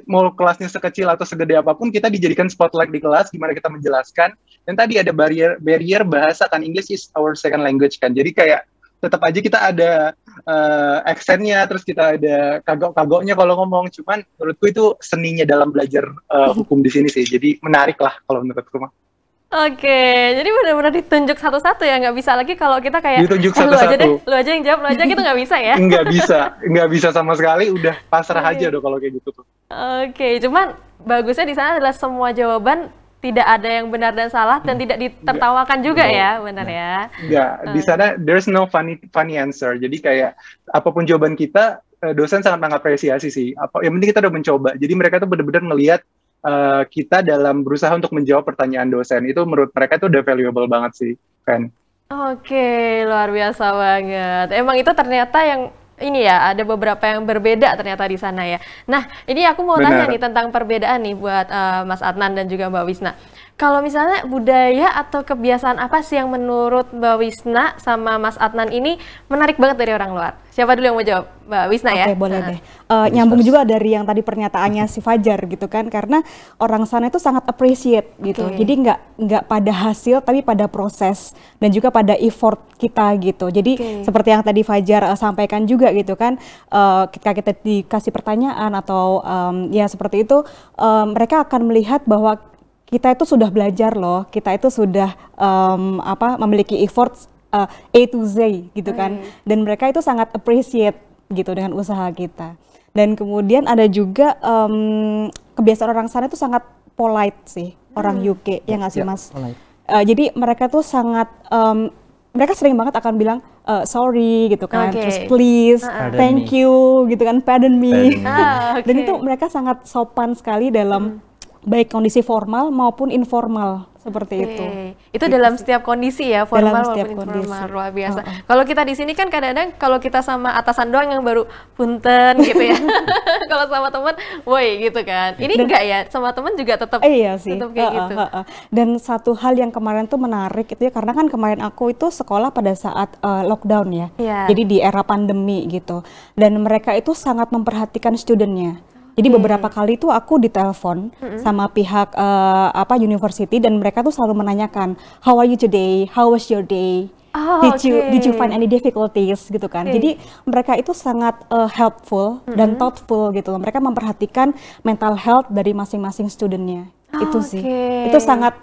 mau kelasnya sekecil atau segede apapun kita dijadikan spotlight di kelas gimana kita menjelaskan dan tadi ada barrier barrier bahasa kan English is our second language kan jadi kayak tetap aja kita ada uh, eh, aksennya terus kita ada kagok-kagoknya kalau ngomong cuman menurutku itu seninya dalam belajar uh, hukum di sini sih jadi menarik lah kalau menurutku mah Oke, jadi benar-benar ditunjuk satu-satu ya, nggak bisa lagi kalau kita kayak ditunjuk eh, satu-satu. Lu aja deh, lu aja yang jawab, lu aja gitu nggak bisa ya? nggak bisa, nggak bisa sama sekali. Udah pasrah okay. aja dong kalau kayak gitu tuh. Oke, cuman bagusnya di sana adalah semua jawaban tidak ada yang benar dan salah dan tidak ditertawakan Nggak. juga no. ya, benar ya? Enggak, di eh. sana there's no funny funny answer. Jadi kayak apapun jawaban kita, eh, dosen sangat mengapresiasi sih. Apa yang penting kita udah mencoba. Jadi mereka tuh benar-benar melihat Eh, kita dalam berusaha untuk menjawab pertanyaan dosen itu menurut mereka itu udah valuable banget sih kan Oke, luar biasa banget. Emang itu ternyata yang ini ya, ada beberapa yang berbeda ternyata di sana ya. Nah, ini aku mau Benar. tanya nih tentang perbedaan nih buat uh, Mas Adnan dan juga Mbak Wisna. Kalau misalnya budaya atau kebiasaan apa sih yang menurut Mbak Wisna sama Mas Adnan ini menarik banget dari orang luar? Siapa dulu yang mau jawab? Mbak Wisna okay, ya? Oke, boleh nah. deh. Uh, nyambung juga dari yang tadi pernyataannya si Fajar gitu kan, karena orang sana itu sangat appreciate gitu. Okay. Jadi nggak nggak pada hasil tapi pada proses dan juga pada effort kita gitu. Jadi okay. seperti yang tadi Fajar uh, sampaikan juga gitu kan, uh, ketika kita dikasih pertanyaan atau um, ya seperti itu, um, mereka akan melihat bahwa kita itu sudah belajar loh, kita itu sudah um, apa memiliki effort uh, eh, A to Z gitu oh, kan. Hmm. Dan mereka itu sangat appreciate gitu dengan usaha kita. Dan kemudian ada juga um, kebiasaan orang sana itu sangat polite sih hmm. orang UK ya nggak sih ya, mas. Polite. Uh, jadi mereka tuh sangat um, mereka sering banget akan bilang uh, sorry gitu kan, okay. terus please, uh -uh. thank you gitu kan, pardon me. Pardon me. ah, okay. Dan itu mereka sangat sopan sekali dalam hmm baik kondisi formal maupun informal seperti okay. itu. Itu dalam setiap kondisi ya, formal dalam setiap maupun kondisi. informal luar biasa. oh. Kalau kita di sini kan kadang-kadang kalau kita sama atasan doang yang baru punten gitu ya. kalau sama teman, woi gitu kan. Ini Dan, enggak ya, sama teman juga tetap eh, iya sih. tetap kayak uh, gitu. Uh, uh, uh. Dan satu hal yang kemarin tuh menarik itu ya karena kan kemarin aku itu sekolah pada saat uh, lockdown ya. Yeah. Jadi di era pandemi gitu. Dan mereka itu sangat memperhatikan studentnya. Jadi hmm. beberapa kali itu aku ditelepon hmm. sama pihak uh, apa university dan mereka tuh selalu menanyakan, "How are you today? How was your day?" Oh, did you did you find any difficulties gitu kan. Okay. Jadi mereka itu sangat uh, helpful -hmm. dan thoughtful gitu loh. Mereka memperhatikan mental health dari masing-masing studentnya. Oh, itu sih. Ah, itu sangat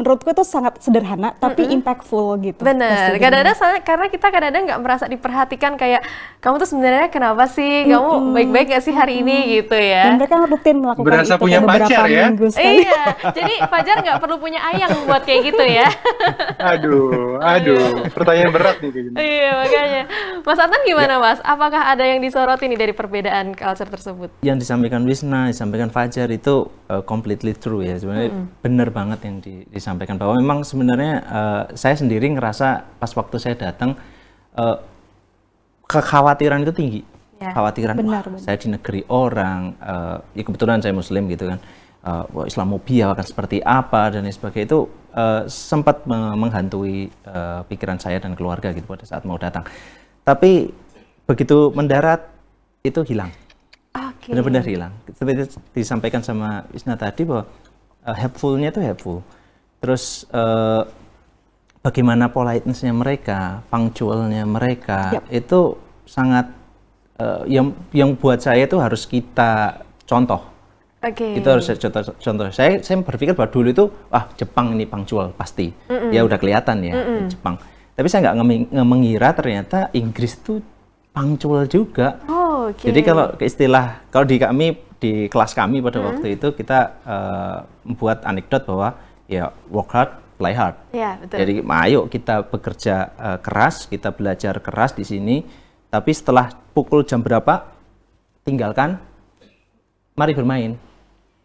menurutku itu sangat sederhana tapi mm -hmm. impactful gitu. Benar. Kadang-kadang karena kita kadang-kadang nggak merasa diperhatikan kayak kamu tuh sebenarnya kenapa sih kamu mm -hmm. baik-baik gak sih hari mm -hmm. ini gitu ya. Dan mereka rutin melakukan Berasa itu punya beberapa pacar, ya? minggu Iya. Jadi Fajar nggak perlu punya ayang buat kayak gitu ya. aduh, aduh. Pertanyaan berat nih kayak gini. Iya makanya. Mas Atan gimana ya. Mas? Apakah ada yang disoroti nih dari perbedaan culture tersebut? Yang disampaikan Wisna, disampaikan Fajar itu uh, completely true ya. Sebenarnya mm -hmm. benar banget yang disampaikan disampaikan bahwa memang sebenarnya uh, saya sendiri ngerasa pas waktu saya datang uh, kekhawatiran itu tinggi. Ya, Khawatiran benar, benar. saya di negeri orang, uh, ya kebetulan saya muslim gitu kan. Uh, islamophobia akan seperti apa dan lain sebagainya itu uh, sempat menghantui uh, pikiran saya dan keluarga gitu pada saat mau datang. Tapi begitu mendarat itu hilang. Okay. Benar-benar hilang. Seperti disampaikan sama Isna tadi bahwa uh, helpfulnya itu helpful terus uh, bagaimana politenessnya mereka, punctualnya mereka, yep. itu sangat uh, yang yang buat saya itu harus kita contoh. Okay. Itu harus contoh. Contoh saya saya berpikir bahwa dulu itu ah Jepang ini punctual pasti mm -mm. ya udah kelihatan ya mm -mm. Jepang. Tapi saya nggak mengira ternyata Inggris itu punctual juga. Oh, okay. Jadi kalau istilah kalau di kami di kelas kami pada waktu itu kita uh, eh, membuat anekdot bahwa ya work hard, play hard. Ya, betul. Jadi ayo kita bekerja uh, keras, kita belajar keras di sini, tapi setelah pukul jam berapa tinggalkan, mari bermain.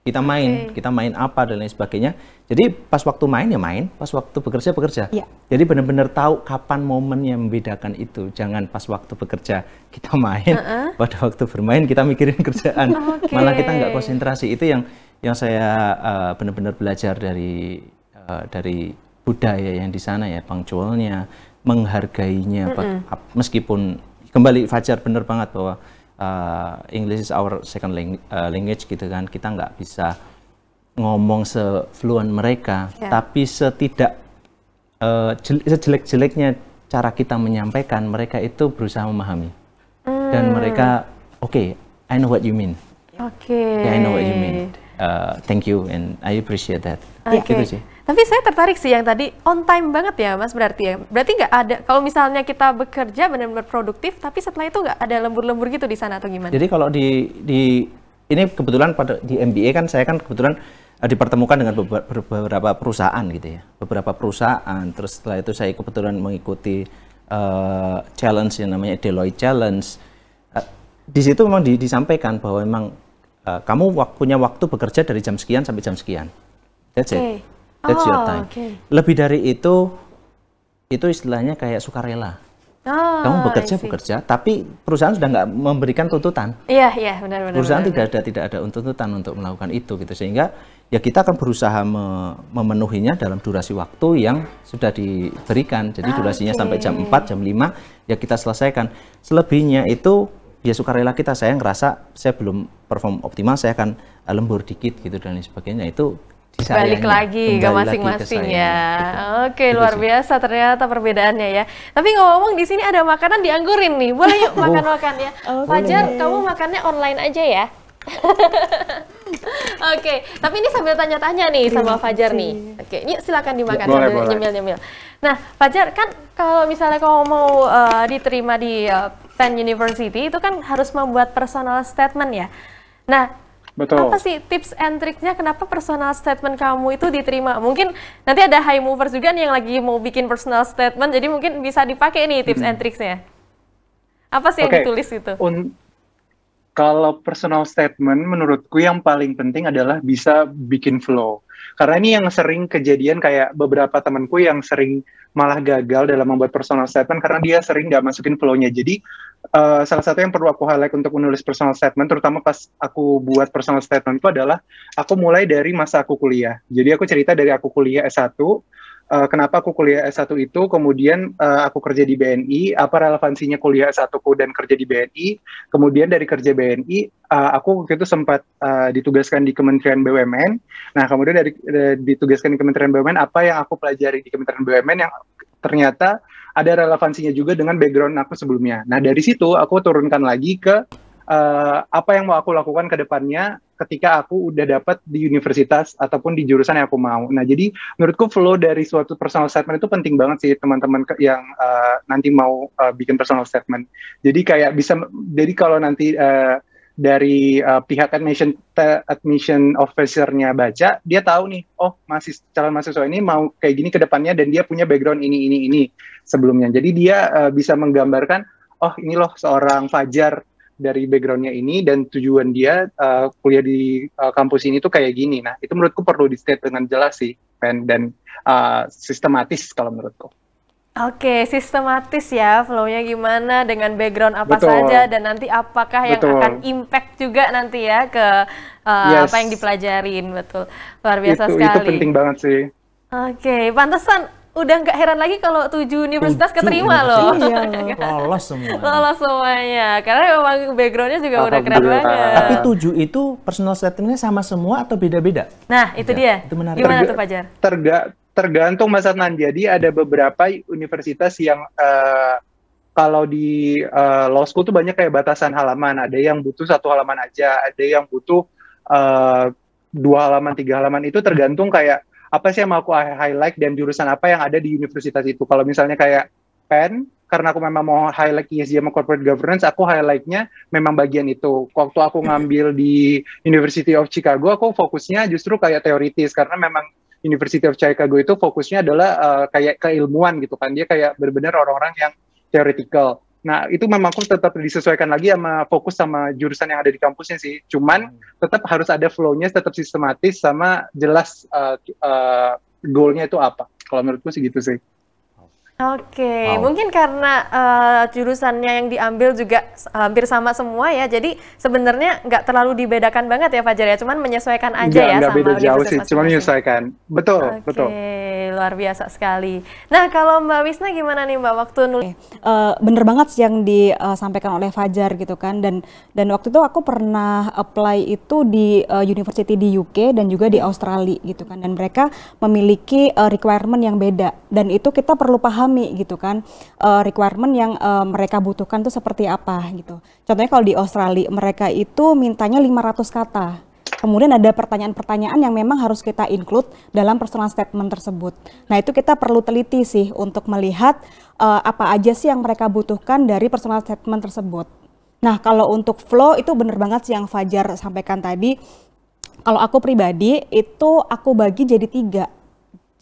Kita main, okay. kita main apa dan lain sebagainya. Jadi pas waktu main ya main, pas waktu bekerja bekerja. Ya. Jadi benar-benar tahu kapan momen yang membedakan itu. Jangan pas waktu bekerja kita main, uh -uh. pada waktu bermain kita mikirin kerjaan, okay. malah kita nggak konsentrasi. Itu yang yang saya uh, benar-benar belajar dari uh, dari budaya yang di sana ya pangcualnya menghargainya mm meskipun kembali Fajar benar banget bahwa uh, English is our second language, language gitu kan kita nggak bisa ngomong sefluent mereka yeah. tapi setidak uh, sejelek-jeleknya cara kita menyampaikan mereka itu berusaha memahami mm. dan mereka oke okay, I know what you mean oke okay. yeah, I know what you mean uh, thank you and I appreciate that. Oke. Okay. Gitu sih. Tapi saya tertarik sih yang tadi on time banget ya, Mas berarti ya. Berarti nggak ada kalau misalnya kita bekerja benar-benar produktif, tapi setelah itu nggak ada lembur-lembur gitu di sana atau gimana? Jadi kalau di di ini kebetulan pada di MBA kan saya kan kebetulan eh, dipertemukan dengan beberapa perusahaan gitu ya, beberapa perusahaan. Terus setelah itu saya kebetulan mengikuti uh, challenge yang namanya Deloitte Challenge. Uh, di situ memang di, disampaikan bahwa memang Eh, kamu wak punya waktu bekerja dari jam sekian sampai jam sekian. That's okay. it. That's oh, your time. Okay. Lebih dari itu, itu istilahnya kayak sukarela. Oh, kamu bekerja bekerja, tapi perusahaan sudah nggak memberikan tuntutan. Iya iya benar-benar. Perusahaan benar, tidak benar. ada tidak ada tuntutan untuk melakukan itu gitu sehingga ya kita akan berusaha me memenuhinya dalam durasi waktu yang sudah diberikan. Jadi ah, durasinya sampai jam 4, jam 5 ya kita selesaikan. Selebihnya itu ya sukarela kita saya ngerasa saya belum perform optimal saya akan eh, lembur dikit gitu dan sebagainya itu balik lagi ke masing-masing ya. Oke, luar sih. biasa ternyata perbedaannya ya. Tapi ngomong-ngomong di sini ada makanan dianggurin nih. Boleh yuk makan-makan oh. ya. Oh, Fajar, kamu makannya online aja ya. Oke, tapi ini sambil tanya-tanya nih sama Fajar nih. Oke, yuk silakan dimakan boleh, sambil nyemil-nyemil. Nah, Fajar kan kalau misalnya kamu mau uh, diterima di uh, Ten University itu kan harus membuat personal statement ya. Nah, Betul. apa sih tips and triknya kenapa personal statement kamu itu diterima? Mungkin nanti ada high movers juga nih yang lagi mau bikin personal statement, jadi mungkin bisa dipakai nih tips hmm. and triknya. Apa sih okay. yang ditulis itu? Un kalau personal statement menurutku yang paling penting adalah bisa bikin flow. Karena ini yang sering kejadian kayak beberapa temanku yang sering malah gagal dalam membuat personal statement karena dia sering nggak masukin flow-nya. Jadi uh, salah satu yang perlu aku highlight untuk menulis personal statement, terutama pas aku buat personal statement itu adalah aku mulai dari masa aku kuliah. Jadi aku cerita dari aku kuliah S1, uh, kenapa aku kuliah S1 itu, kemudian uh, aku kerja di BNI, apa relevansinya kuliah S1ku dan kerja di BNI, kemudian dari kerja BNI, uh, eh, aku waktu itu sempat uh, ditugaskan di Kementerian BUMN, nah kemudian dari uh, ditugaskan di Kementerian BUMN, apa yang aku pelajari di Kementerian BUMN yang ternyata ada relevansinya juga dengan background aku sebelumnya. Nah dari situ aku turunkan lagi ke uh, apa yang mau aku lakukan ke depannya ketika aku udah dapat di universitas ataupun di jurusan yang aku mau. Nah, jadi menurutku flow dari suatu personal statement itu penting banget sih teman-teman yang uh, nanti mau uh, bikin personal statement. Jadi kayak bisa jadi kalau nanti uh, dari uh, pihak admission admission nya baca, dia tahu nih, oh masih calon mahasiswa ini mau kayak gini ke depannya dan dia punya background ini ini ini sebelumnya. Jadi dia uh, bisa menggambarkan, oh ini loh seorang Fajar dari backgroundnya ini dan tujuan dia uh, kuliah di uh, kampus ini tuh kayak gini. Nah itu menurutku perlu di state dengan jelas sih dan, dan uh, eh, sistematis kalau menurutku. Oke, sistematis ya flow-nya gimana dengan background apa Betul. saja dan nanti apakah yang Betul. akan impact juga nanti ya ke uh, yes. apa yang dipelajarin. Betul. Luar biasa itu, sekali. Itu penting banget sih. Oke, okay, pantesan udah nggak heran lagi kalau tujuh universitas tujuh keterima loh. Iya, lolos semua. Lolos semuanya. Karena memang backgroundnya juga udah keren banget. Tapi tujuh itu personal statementnya sama semua atau beda-beda? Nah, itu ya. dia. Itu menarik. Gimana tuh Fajar? Terga tergantung Mas Adnan. Jadi ada beberapa universitas yang uh, kalau di uh, law school tuh banyak kayak batasan halaman. Ada yang butuh satu halaman aja, ada yang butuh uh, dua halaman, tiga halaman. Itu tergantung kayak apa sih yang mau aku highlight dan jurusan apa yang ada di universitas itu. Kalau misalnya kayak PEN, karena aku memang mau highlight ESG sama corporate governance, aku highlightnya memang bagian itu. Waktu aku hmm. ngambil di University of Chicago, aku fokusnya justru kayak teoritis karena memang University of Chicago itu fokusnya adalah uh, kayak keilmuan gitu kan, dia kayak benar-benar orang-orang yang theoretical. Nah, itu memang aku tetap disesuaikan lagi sama fokus sama jurusan yang ada di kampusnya sih. Cuman hmm. tetap harus ada flow-nya, tetap sistematis sama jelas uh, uh, goal-nya itu apa. Kalau menurutku sih gitu sih. Oke, Wow. mungkin karena uh, jurusannya yang diambil juga hampir sama semua ya, jadi sebenarnya nggak terlalu dibedakan banget ya Fajar ya, cuman menyesuaikan aja nggak, ya nggak sama beda jauh sih, cuma menyesuaikan, betul, okay. betul. luar biasa sekali. Nah kalau Mbak Wisna gimana nih Mbak waktu nulis? Uh, eh, bener banget sih yang disampaikan eh, oleh Fajar gitu kan, dan dan waktu itu aku pernah apply itu di uh, university di UK dan juga di Australia gitu kan, dan mereka memiliki uh, requirement yang beda, dan itu kita perlu paham memahami gitu kan uh, requirement yang uh, mereka butuhkan tuh seperti apa gitu. Contohnya kalau di Australia mereka itu mintanya 500 kata. Kemudian ada pertanyaan-pertanyaan yang memang harus kita include dalam personal statement tersebut. Nah itu kita perlu teliti sih untuk melihat uh, apa aja sih yang mereka butuhkan dari personal statement tersebut. Nah kalau untuk flow itu bener banget sih yang Fajar sampaikan tadi. Kalau aku pribadi itu aku bagi jadi tiga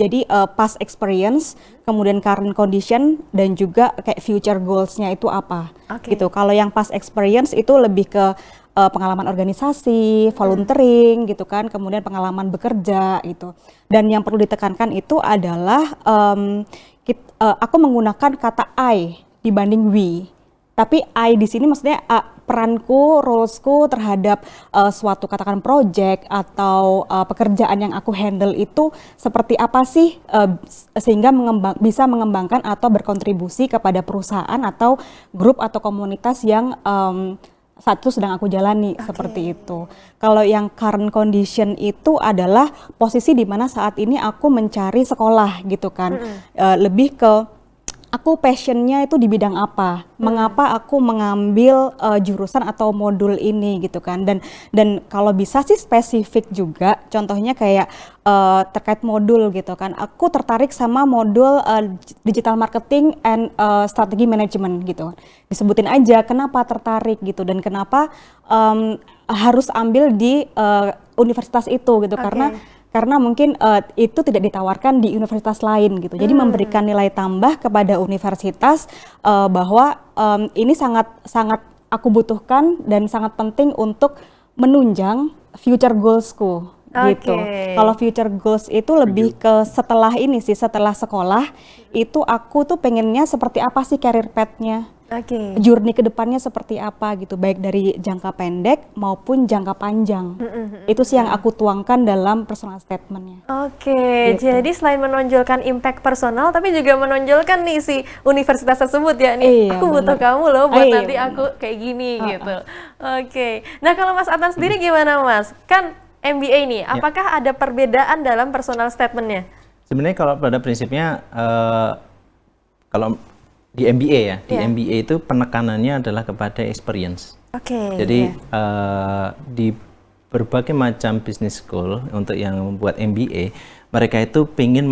jadi uh, past experience, kemudian current condition dan juga kayak future goals-nya itu apa. Okay. Gitu. Kalau yang past experience itu lebih ke uh, pengalaman organisasi, volunteering hmm. gitu kan, kemudian pengalaman bekerja gitu. Dan yang perlu ditekankan itu adalah um, kita, uh, eh, aku menggunakan kata I dibanding we tapi I di sini maksudnya uh, peranku, rolesku terhadap uh, suatu katakan project atau uh, pekerjaan yang aku handle itu seperti apa sih uh, sehingga mengembang bisa mengembangkan atau berkontribusi kepada perusahaan atau grup atau komunitas yang um, satu sedang aku jalani okay. seperti itu. Kalau yang current condition itu adalah posisi di mana saat ini aku mencari sekolah gitu kan, -hmm. uh, lebih ke aku passionnya itu di bidang apa hmm. mengapa aku mengambil uh, jurusan atau modul ini gitu kan dan dan kalau bisa sih spesifik juga contohnya kayak uh, terkait modul gitu kan aku tertarik sama modul uh, digital marketing and uh, strategi manajemen gitu disebutin aja kenapa tertarik gitu dan kenapa um, harus ambil di uh, universitas itu gitu okay. karena karena mungkin uh, itu tidak ditawarkan di universitas lain gitu. Jadi hmm. memberikan nilai tambah kepada universitas uh, bahwa um, ini sangat sangat aku butuhkan dan sangat penting untuk menunjang future goalsku okay. gitu. Kalau future goals itu lebih ke setelah ini sih, setelah sekolah hmm. itu aku tuh pengennya seperti apa sih career path-nya okay. journey depannya seperti apa gitu, baik dari jangka pendek maupun jangka panjang. Mm -hmm. Itu sih yang aku tuangkan dalam personal statementnya. Oke, okay. gitu. jadi selain menonjolkan impact personal, tapi juga menonjolkan nih si universitas tersebut ya nih. Iya, aku bener. butuh kamu loh buat Ayo, ah, iya, nanti bener. aku kayak gini oh, gitu. gitu. Oke, okay. nah kalau Mas Atan sendiri hmm. gimana Mas? Kan MBA nih, yeah. apakah ada perbedaan dalam personal statementnya? Sebenarnya kalau pada prinsipnya uh, kalau di MBA ya, di yeah. MBA itu penekanannya adalah kepada experience. Oke. Okay, Jadi yeah. Iya. uh, di berbagai macam business school untuk yang membuat MBA, mereka itu ingin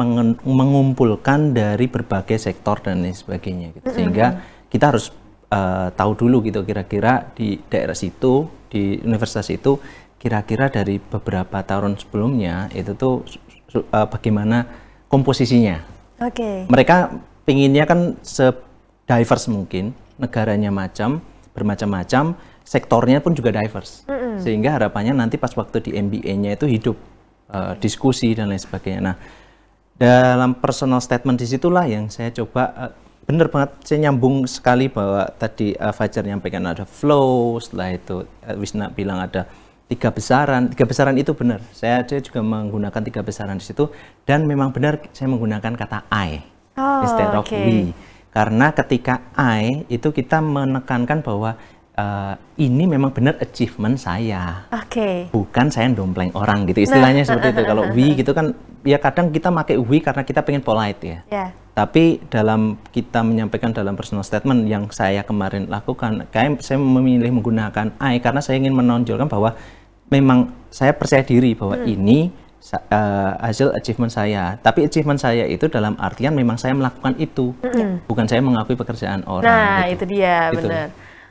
mengumpulkan dari berbagai sektor dan lain sebagainya, gitu. sehingga kita harus uh, tahu dulu gitu kira-kira di daerah situ, di universitas itu, kira-kira dari beberapa tahun sebelumnya itu tuh uh, bagaimana komposisinya. Oke. Okay. Mereka pinginnya kan se diverse mungkin, negaranya macam, bermacam-macam, sektornya pun juga diverse. Mm -hmm. Sehingga harapannya nanti pas waktu di MBA-nya itu hidup uh, diskusi dan lain sebagainya. Nah, dalam personal statement disitulah yang saya coba uh, eh, benar banget saya nyambung sekali bahwa tadi uh, Fajar nyampaikan ada flow, setelah itu uh, Wisna bilang ada tiga besaran, tiga besaran itu benar. Saya aja juga menggunakan tiga besaran di situ dan memang benar saya menggunakan kata I oh, instead of okay. we. Karena ketika I itu kita menekankan bahwa uh, ini memang benar achievement saya. Oke. Okay. Bukan saya dompleng orang gitu. Istilahnya nah, seperti itu. Kalau we gitu kan ya kadang kita pakai we karena kita pengen polite ya. Yeah. Tapi dalam kita menyampaikan dalam personal statement yang saya kemarin lakukan, kayak saya memilih menggunakan I karena saya ingin menonjolkan bahwa memang saya percaya diri bahwa hmm. ini uh, hasil achievement saya. Tapi achievement saya itu dalam artian memang saya melakukan itu, mm-hmm. bukan saya mengakui pekerjaan orang. Nah, gitu. itu dia, gitu. benar.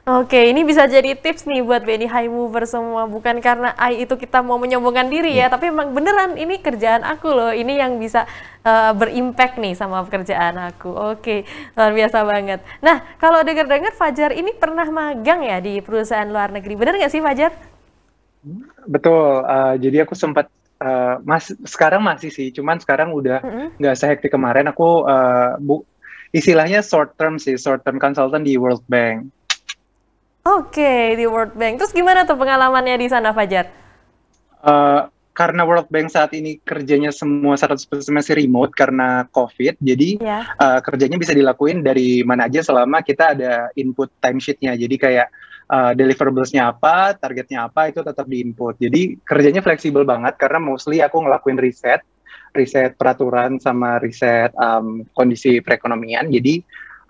Oke, ini bisa jadi tips nih buat Benny High Mover semua. Bukan karena I itu kita mau menyombongkan diri ya, iya. tapi emang beneran ini kerjaan aku loh. Ini yang bisa uh, berimpact nih sama pekerjaan aku. Oke, luar biasa banget. Nah, kalau dengar-dengar Fajar ini pernah magang ya di perusahaan luar negeri. Bener nggak sih Fajar? Betul. Uh, jadi aku sempat Uh, mas sekarang masih sih, cuman sekarang udah nggak mm -hmm. sehektik kemarin. Aku uh, bu istilahnya short term sih, short term consultant di World Bank. Oke, okay, di World Bank. Terus gimana tuh pengalamannya di sana, Fajar? Uh, karena World Bank saat ini kerjanya semua 100% masih remote karena COVID, jadi yeah. Iya. uh, kerjanya bisa dilakuin dari mana aja selama kita ada input timesheetnya. Jadi kayak uh, deliverablesnya apa, targetnya apa itu tetap di input. Jadi kerjanya fleksibel banget karena mostly aku ngelakuin riset, riset peraturan sama riset um, kondisi perekonomian. Jadi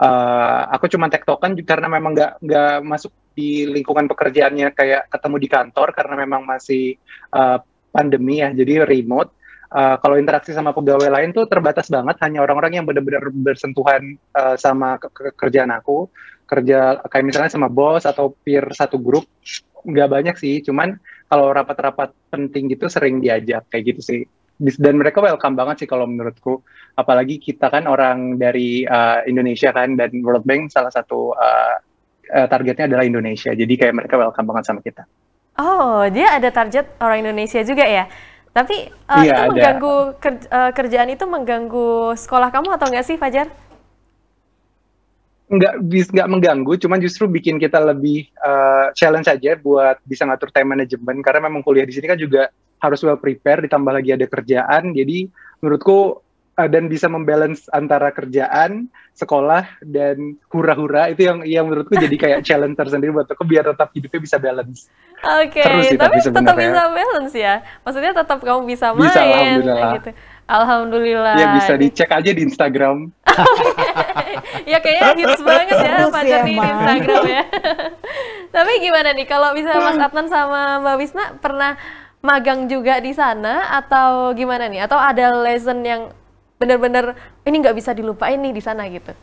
uh, aku cuma token karena memang nggak nggak masuk di lingkungan pekerjaannya kayak ketemu di kantor karena memang masih uh, pandemi ya jadi remote uh, kalau interaksi sama pegawai lain tuh terbatas banget hanya orang-orang yang benar-benar bersentuhan uh, sama ke- kerjaan aku kerja kayak misalnya sama bos atau peer satu grup nggak banyak sih cuman kalau rapat-rapat penting gitu sering diajak kayak gitu sih dan mereka welcome banget sih kalau menurutku apalagi kita kan orang dari uh, Indonesia kan dan World Bank salah satu uh, targetnya adalah Indonesia jadi kayak mereka welcome banget sama kita oh dia ada target orang Indonesia juga ya tapi uh, ya, itu mengganggu kerjaan itu mengganggu sekolah kamu atau enggak sih Fajar? nggak nggak mengganggu cuman justru bikin kita lebih uh, challenge aja buat bisa ngatur time management karena memang kuliah di sini kan juga harus well prepare ditambah lagi ada kerjaan jadi menurutku uh, dan bisa membalance antara kerjaan sekolah dan hura-hura itu yang yang menurutku jadi kayak challenge tersendiri buat aku biar tetap hidupnya bisa balance oke okay, tapi, tapi tetap bisa balance ya maksudnya tetap kamu bisa, main bisa, gitu Alhamdulillah. Ya bisa dicek aja di Instagram. ya kayaknya hits banget ya pacar nih di Instagram ya. Tapi gimana nih kalau bisa Mas hmm. Adnan sama Mbak Wisna pernah magang juga di sana atau gimana nih? Atau ada lesson yang benar-benar ini nggak bisa dilupain nih di sana gitu?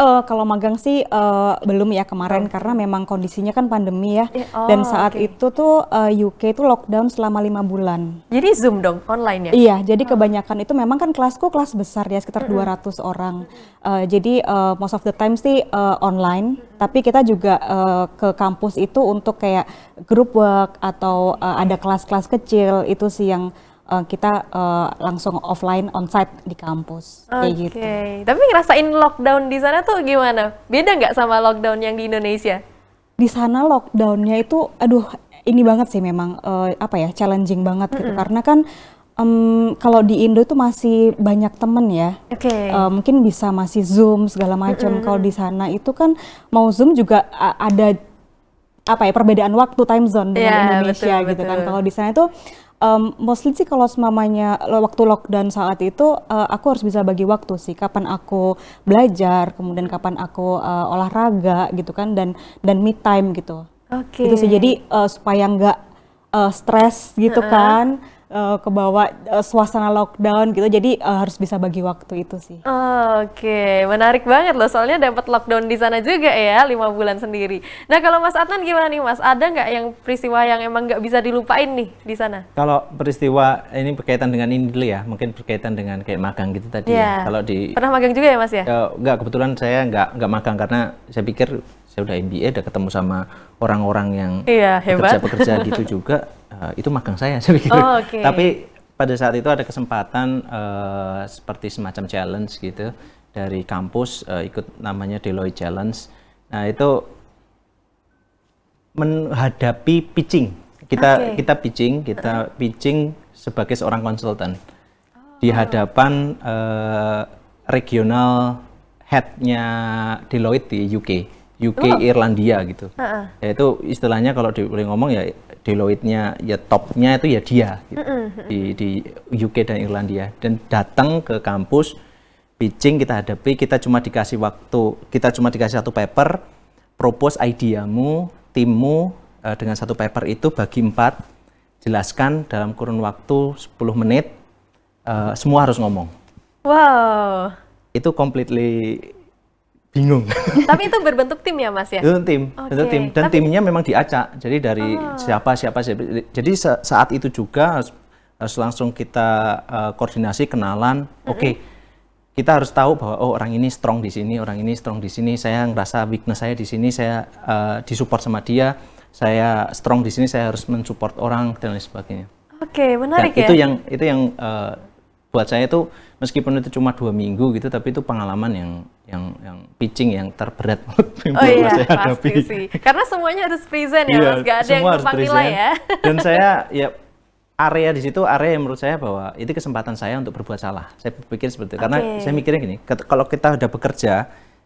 Uh, kalau magang sih uh, belum ya kemarin oh. karena memang kondisinya kan pandemi ya. Iya, oh, Dan saat okay. itu tuh uh, UK itu lockdown selama lima bulan. Jadi Zoom dong online ya? Iya, jadi hmm. kebanyakan itu memang kan kelasku kelas besar ya sekitar mm -hmm. 200 orang. Uh, jadi uh, most of the time sih uh, online, -hmm. tapi kita juga uh, ke kampus itu untuk kayak group work atau uh, ada kelas-kelas kecil itu sih yang uh, kita uh, langsung offline onsite di kampus okay. kayak gitu. Tapi ngerasain lockdown di sana tuh gimana? Beda nggak sama lockdown yang di Indonesia? Di sana lockdownnya itu, aduh, ini banget sih memang uh, apa ya challenging banget mm -hmm. gitu karena kan um, kalau di Indo itu masih banyak temen ya. Okay. Uh, mungkin bisa masih Zoom segala macam. Mm -hmm. Kalau di sana itu kan mau Zoom juga ada apa ya perbedaan waktu time zone dengan yeah, Indonesia betul, gitu kan. betul. kan. Kalau di sana itu um, mostly sih kalau semamanya waktu lockdown saat itu uh, aku harus bisa bagi waktu sih kapan aku belajar kemudian kapan aku uh, olahraga gitu kan dan dan me time gitu. Oke. Okay. Itu sih jadi uh, supaya nggak uh, stres gitu uh -uh. kan uh, eh, kebawa uh, eh, suasana lockdown gitu jadi uh, harus bisa bagi waktu itu sih oke okay. menarik banget loh soalnya dapat lockdown di sana juga ya lima bulan sendiri nah kalau Mas Adnan gimana nih Mas ada nggak yang peristiwa yang emang nggak bisa dilupain nih di sana kalau peristiwa ini berkaitan dengan ini dulu ya mungkin berkaitan dengan kayak magang gitu tadi yeah. ya iya. kalau di pernah magang juga ya Mas ya uh, nggak kebetulan saya nggak nggak magang karena saya pikir saya udah MBA udah ketemu sama orang-orang yang iya, bekerja pekerja gitu juga Eh, itu magang saya saya pikir. Oh, okay. Tapi pada saat itu ada kesempatan uh, seperti semacam challenge gitu dari kampus uh, ikut namanya Deloitte Challenge. Nah, itu menghadapi pitching. Kita okay. kita pitching, kita pitching sebagai seorang konsultan di oh. hadapan uh, regional headnya Deloitte di UK, UK oh. Irlandia gitu. Uh -uh. Yaitu istilahnya kalau boleh ngomong ya Deloitte-nya ya topnya itu ya dia gitu, di, di UK dan Irlandia dan datang ke kampus pitching kita hadapi kita cuma dikasih waktu kita cuma dikasih satu paper propose ideamu timmu uh, dengan satu paper itu bagi empat jelaskan dalam kurun waktu 10 menit uh, semua harus ngomong wow itu completely bingung. Tapi itu berbentuk tim ya mas ya? Itu tim, okay. itu tim. Dan Tapi... timnya memang diacak. Jadi dari oh. siapa siapa siapa. Jadi saat itu juga harus, langsung kita uh, koordinasi kenalan. Mm -hmm. Oke, okay, kita harus tahu bahwa oh orang ini strong di sini, orang ini strong di sini. Saya ngerasa weakness saya di sini, saya uh, disupport sama dia. Saya strong di sini, saya harus mensupport orang dan lain sebagainya. Oke, okay, menarik dan ya. Itu yang itu yang uh, buat saya itu meskipun itu cuma dua minggu gitu tapi itu pengalaman yang yang yang pitching yang terberat oh iya saya hadapi. pasti sih karena semuanya harus present ya iya, gak ada yang harus ya dan saya ya area di situ area yang menurut saya bahwa itu kesempatan saya untuk berbuat salah saya pikir seperti itu okay. karena saya mikirnya gini kalau kita udah bekerja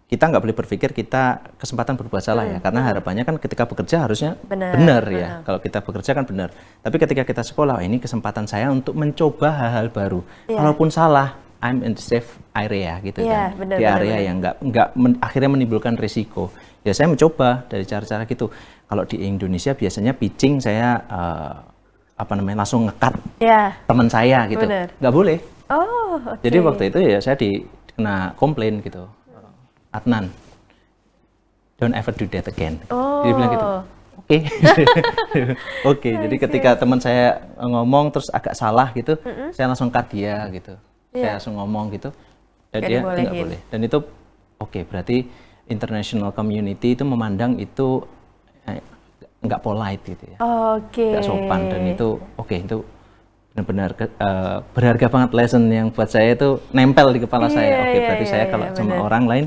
kita nggak boleh berpikir kita kesempatan berbuat salah ya hmm. karena hmm. harapannya kan ketika bekerja harusnya benar, benar ya benar. Hmm. kalau kita bekerja kan benar tapi ketika kita sekolah oh, ini kesempatan saya untuk mencoba hal-hal baru yeah. walaupun salah I'm in the safe area gitu yeah, kan benar, di area benar. yang nggak nggak men, akhirnya menimbulkan risiko ya saya mencoba dari cara-cara gitu kalau di Indonesia biasanya pitching saya uh, apa namanya langsung ngekat yeah. teman saya gitu nggak boleh oh okay. jadi waktu itu ya saya di kena komplain gitu Adnan, don't ever do that again. Oh. Dia bilang gitu. Oh. Oke, okay. oke. okay, jadi ketika teman saya ngomong terus agak salah gitu, mm -hmm. saya langsung cut dia gitu. Yeah. Saya langsung ngomong gitu, dan dia tidak boleh. Dan itu oke, okay, berarti international community itu memandang itu eh, nggak polite gitu ya. Oke. Okay. Nggak sopan dan itu oke okay, itu benar-benar uh, berharga banget lesson yang buat saya itu nempel di kepala yeah, saya. Oke, okay, iya, yeah, berarti yeah, saya kalau yeah, sama bener. orang lain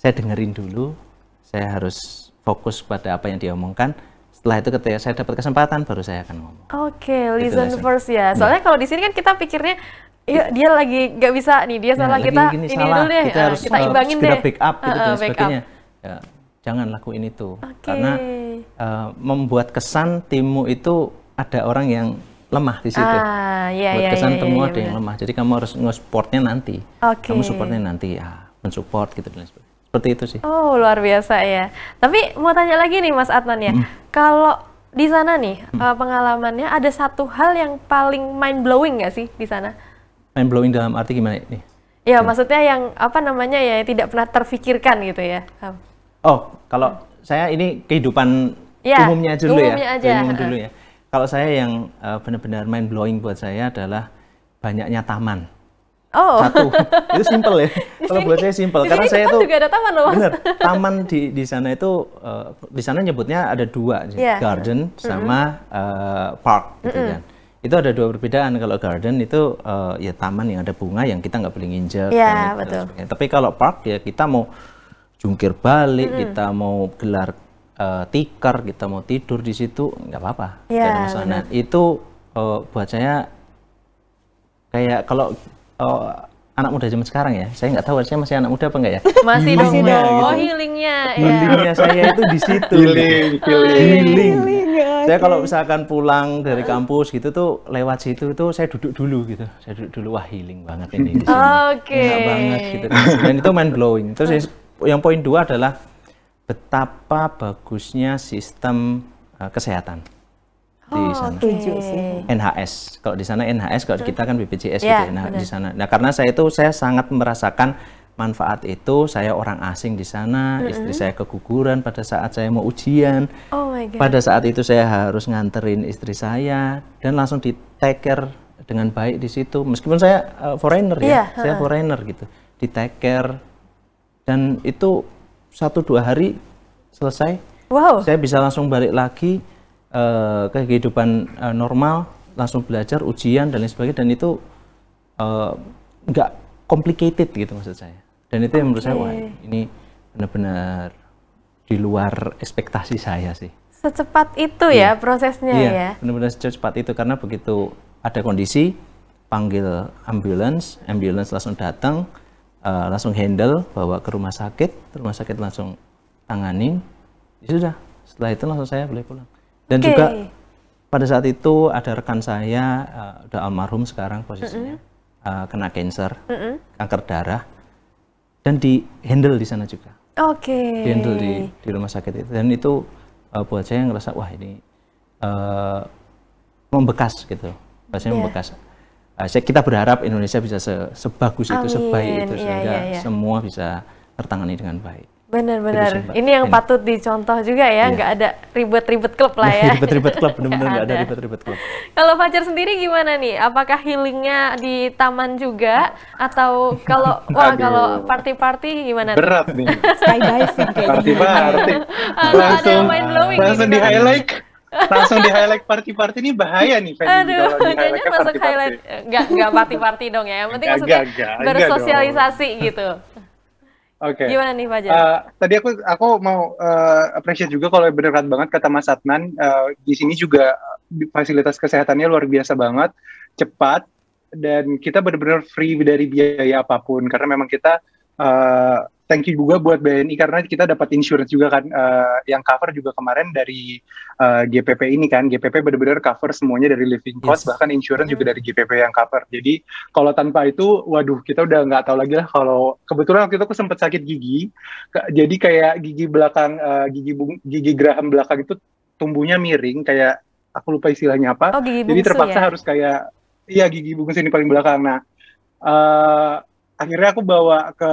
saya dengerin dulu, saya harus fokus pada apa yang dia omongkan. Setelah itu ketika saya dapat kesempatan baru saya akan ngomong. Oke, okay, gitu listen gitu first ya. Iya. Soalnya yeah. kalau di sini kan kita pikirnya ya dia lagi nggak bisa nih, dia iya, salah nah, kita gini, ini salah. dulu deh, kita, ah, harus, kita imbangin deh. Kita pick up gitu uh, dan dan sebagainya. Ya, jangan lakuin itu okay. karena uh, membuat kesan timu itu ada orang yang lemah di situ. Ah, iya, Buat iya, kesan iya, temu iya, ada iya, yang lemah. Jadi kamu harus nge-supportnya nanti. Okay. Kamu supportnya nanti ya, mensupport gitu dan sebagainya seperti itu sih. Oh, luar biasa ya. Tapi mau tanya lagi nih Mas Adnan ya. Hmm. Kalau di sana nih hmm. pengalamannya ada satu hal yang paling mind blowing nggak sih di sana? Mind blowing dalam arti gimana nih? Ya, ya, maksudnya yang apa namanya ya tidak pernah terfikirkan gitu ya. Oh, kalau hmm. saya ini kehidupan ya, umumnya ya, aja dulu umumnya ya. Aja. Umum dulu ya. Kalau saya yang eh, benar-benar mind blowing buat saya adalah banyaknya taman. Oh. Satu. Itu simpel ya. Kalau buat saya simpel karena saya itu juga ada taman loh, Bener. Taman di di sana itu uh, di sana nyebutnya ada dua, yeah. Iya. garden sama mm -hmm. uh, park gitu mm -hmm. kan. Itu ada dua perbedaan. Kalau garden itu uh, ya taman yang ada bunga yang kita nggak boleh nginjek. Yeah, betul. Tapi kalau park ya kita mau jungkir balik, mm -hmm. kita mau gelar uh, tikar, kita mau tidur di situ nggak apa-apa. Yeah, iya, nah, Itu uh, buat saya kayak kalau oh, anak muda zaman sekarang ya. Saya nggak tahu saya masih anak muda apa enggak ya. Masih dong. Oh, gitu. Oh, healingnya. Ya. Healingnya saya itu di situ. healing, healing. Oh, iya, healing. healing. Ya. Saya kalau misalkan pulang dari kampus gitu tuh lewat situ tuh saya duduk dulu gitu. Saya duduk dulu wah healing banget ini Oke. Okay. Enak banget gitu. Dan itu mind blowing. Terus yang poin dua adalah betapa bagusnya sistem eh, kesehatan di oh, sana. Tujuh sih. NHS. Kalau di sana NHS, kalau kita kan BPJS yeah, gitu. Nah, di sana. Nah, karena saya itu saya sangat merasakan manfaat itu saya orang asing di sana, mm -hmm. istri saya keguguran pada saat saya mau ujian. Oh my god. Pada saat itu saya harus nganterin istri saya dan langsung di take care dengan baik di situ. Meskipun saya uh, foreigner yeah, ya, uh. saya foreigner gitu. Di take care dan itu satu dua hari selesai. Wow. Saya bisa langsung balik lagi uh, kehidupan uh, normal langsung belajar ujian dan lain sebagainya dan itu eh, nggak uh, complicated gitu maksud saya dan itu okay. yang menurut saya wah ini benar-benar di luar ekspektasi saya sih secepat itu ya, ya prosesnya yeah, ya benar-benar secepat itu karena begitu ada kondisi panggil ambulans ambulans langsung datang uh, langsung handle bawa ke rumah sakit rumah sakit langsung tanganin ya sudah setelah itu langsung saya boleh pulang dan okay. juga pada saat itu ada rekan saya, uh, udah almarhum sekarang posisinya, mm -hmm. uh, kena cancer, mm -hmm. kanker darah, dan di handle di sana juga. Oke. Okay. Di handle di, di rumah sakit itu. Dan itu uh, buat saya ngerasa, wah ini uh, membekas gitu, bahasanya yeah. membekas. saya, kita berharap Indonesia bisa se, sebagus Amin. itu, sebaik itu, yeah, sehingga yeah, yeah. semua bisa tertangani dengan baik. Benar-benar. Ini yang patut dicontoh juga ya, iya. nggak ya. ada ribet-ribet klub lah iya, ya. ribet-ribet klub, benar-benar nggak ada ribet-ribet klub. Kalau Fajar sendiri gimana nih? Apakah healingnya di taman juga atau kalau wah kalau party-party gimana? Berat nih. Skydiving kayak Party-party. langsung langsung di highlight langsung di highlight party-party ini bahaya nih Aduh, kalau jangan masuk highlight nggak nggak party-party dong ya. Yang penting maksudnya bersosialisasi gitu. Oke. Okay. Gimana nih Fajar? Uh, tadi aku aku mau uh, appreciate juga kalau benar-benar banget kata Mas Satnan uh, eh, di sini juga fasilitas kesehatannya luar biasa banget, cepat dan kita benar-benar free dari biaya apapun karena memang kita uh, thank you juga buat BNI karena kita dapat insurance juga kan uh, yang cover juga kemarin dari uh, eh, GPP ini kan GPP benar-benar cover semuanya dari living cost yes. bahkan insurance juga dari GPP yang cover jadi kalau tanpa itu waduh kita udah nggak tahu lagi lah kalau kebetulan waktu itu aku sempat sakit gigi jadi kayak gigi belakang uh, gigi bung, gigi geraham belakang itu tumbuhnya miring kayak aku lupa istilahnya apa oh, gigi jadi terpaksa ya? harus kayak iya gigi bungsu ini paling belakang nah uh, akhirnya aku bawa ke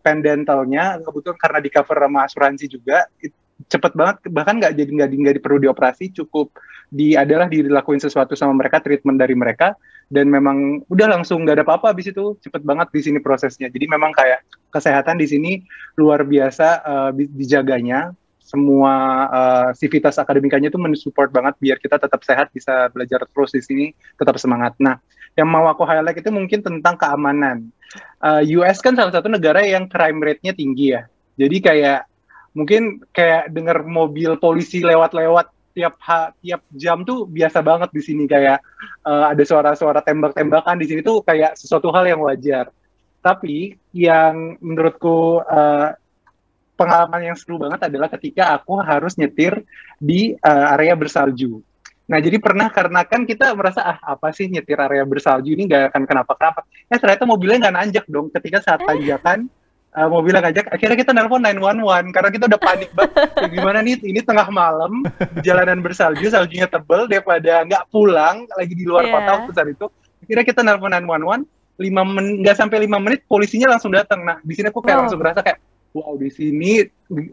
pendentalnya kebetulan karena di cover sama asuransi juga it, cepet banget bahkan nggak jadi nggak nggak perlu dioperasi cukup di adalah dilakuin sesuatu sama mereka treatment dari mereka dan memang udah langsung nggak ada apa-apa abis itu cepet banget di sini prosesnya jadi memang kayak kesehatan di sini luar biasa uh, dijaganya semua uh, eh, sivitas akademikanya itu mensupport banget biar kita tetap sehat bisa belajar terus di sini tetap semangat. Nah, yang mau aku highlight itu mungkin tentang keamanan. Uh, eh, US kan salah satu negara yang crime rate-nya tinggi ya. Jadi kayak mungkin kayak dengar mobil polisi lewat-lewat tiap ha, tiap jam tuh biasa banget di sini kayak uh, ada suara-suara tembak-tembakan di sini tuh kayak sesuatu hal yang wajar. Tapi yang menurutku uh, pengalaman yang seru banget adalah ketika aku harus nyetir di uh, area bersalju. Nah, jadi pernah karena kan kita merasa, ah apa sih nyetir area bersalju ini nggak akan kenapa-kenapa. Eh, ternyata mobilnya nggak nanjak dong. Ketika saat eh. tanjakan, uh, eh, mobilnya ngajak, akhirnya kita nelpon 911 karena kita udah panik banget. Ya, gimana nih, ini tengah malam, jalanan bersalju, saljunya tebel, daripada nggak pulang, lagi di luar yeah. kota iya. waktu saat itu. Akhirnya kita nelpon 911, lima men nggak sampai lima menit polisinya langsung datang. Nah, di sini aku kayak wow. langsung berasa kayak, wow di sini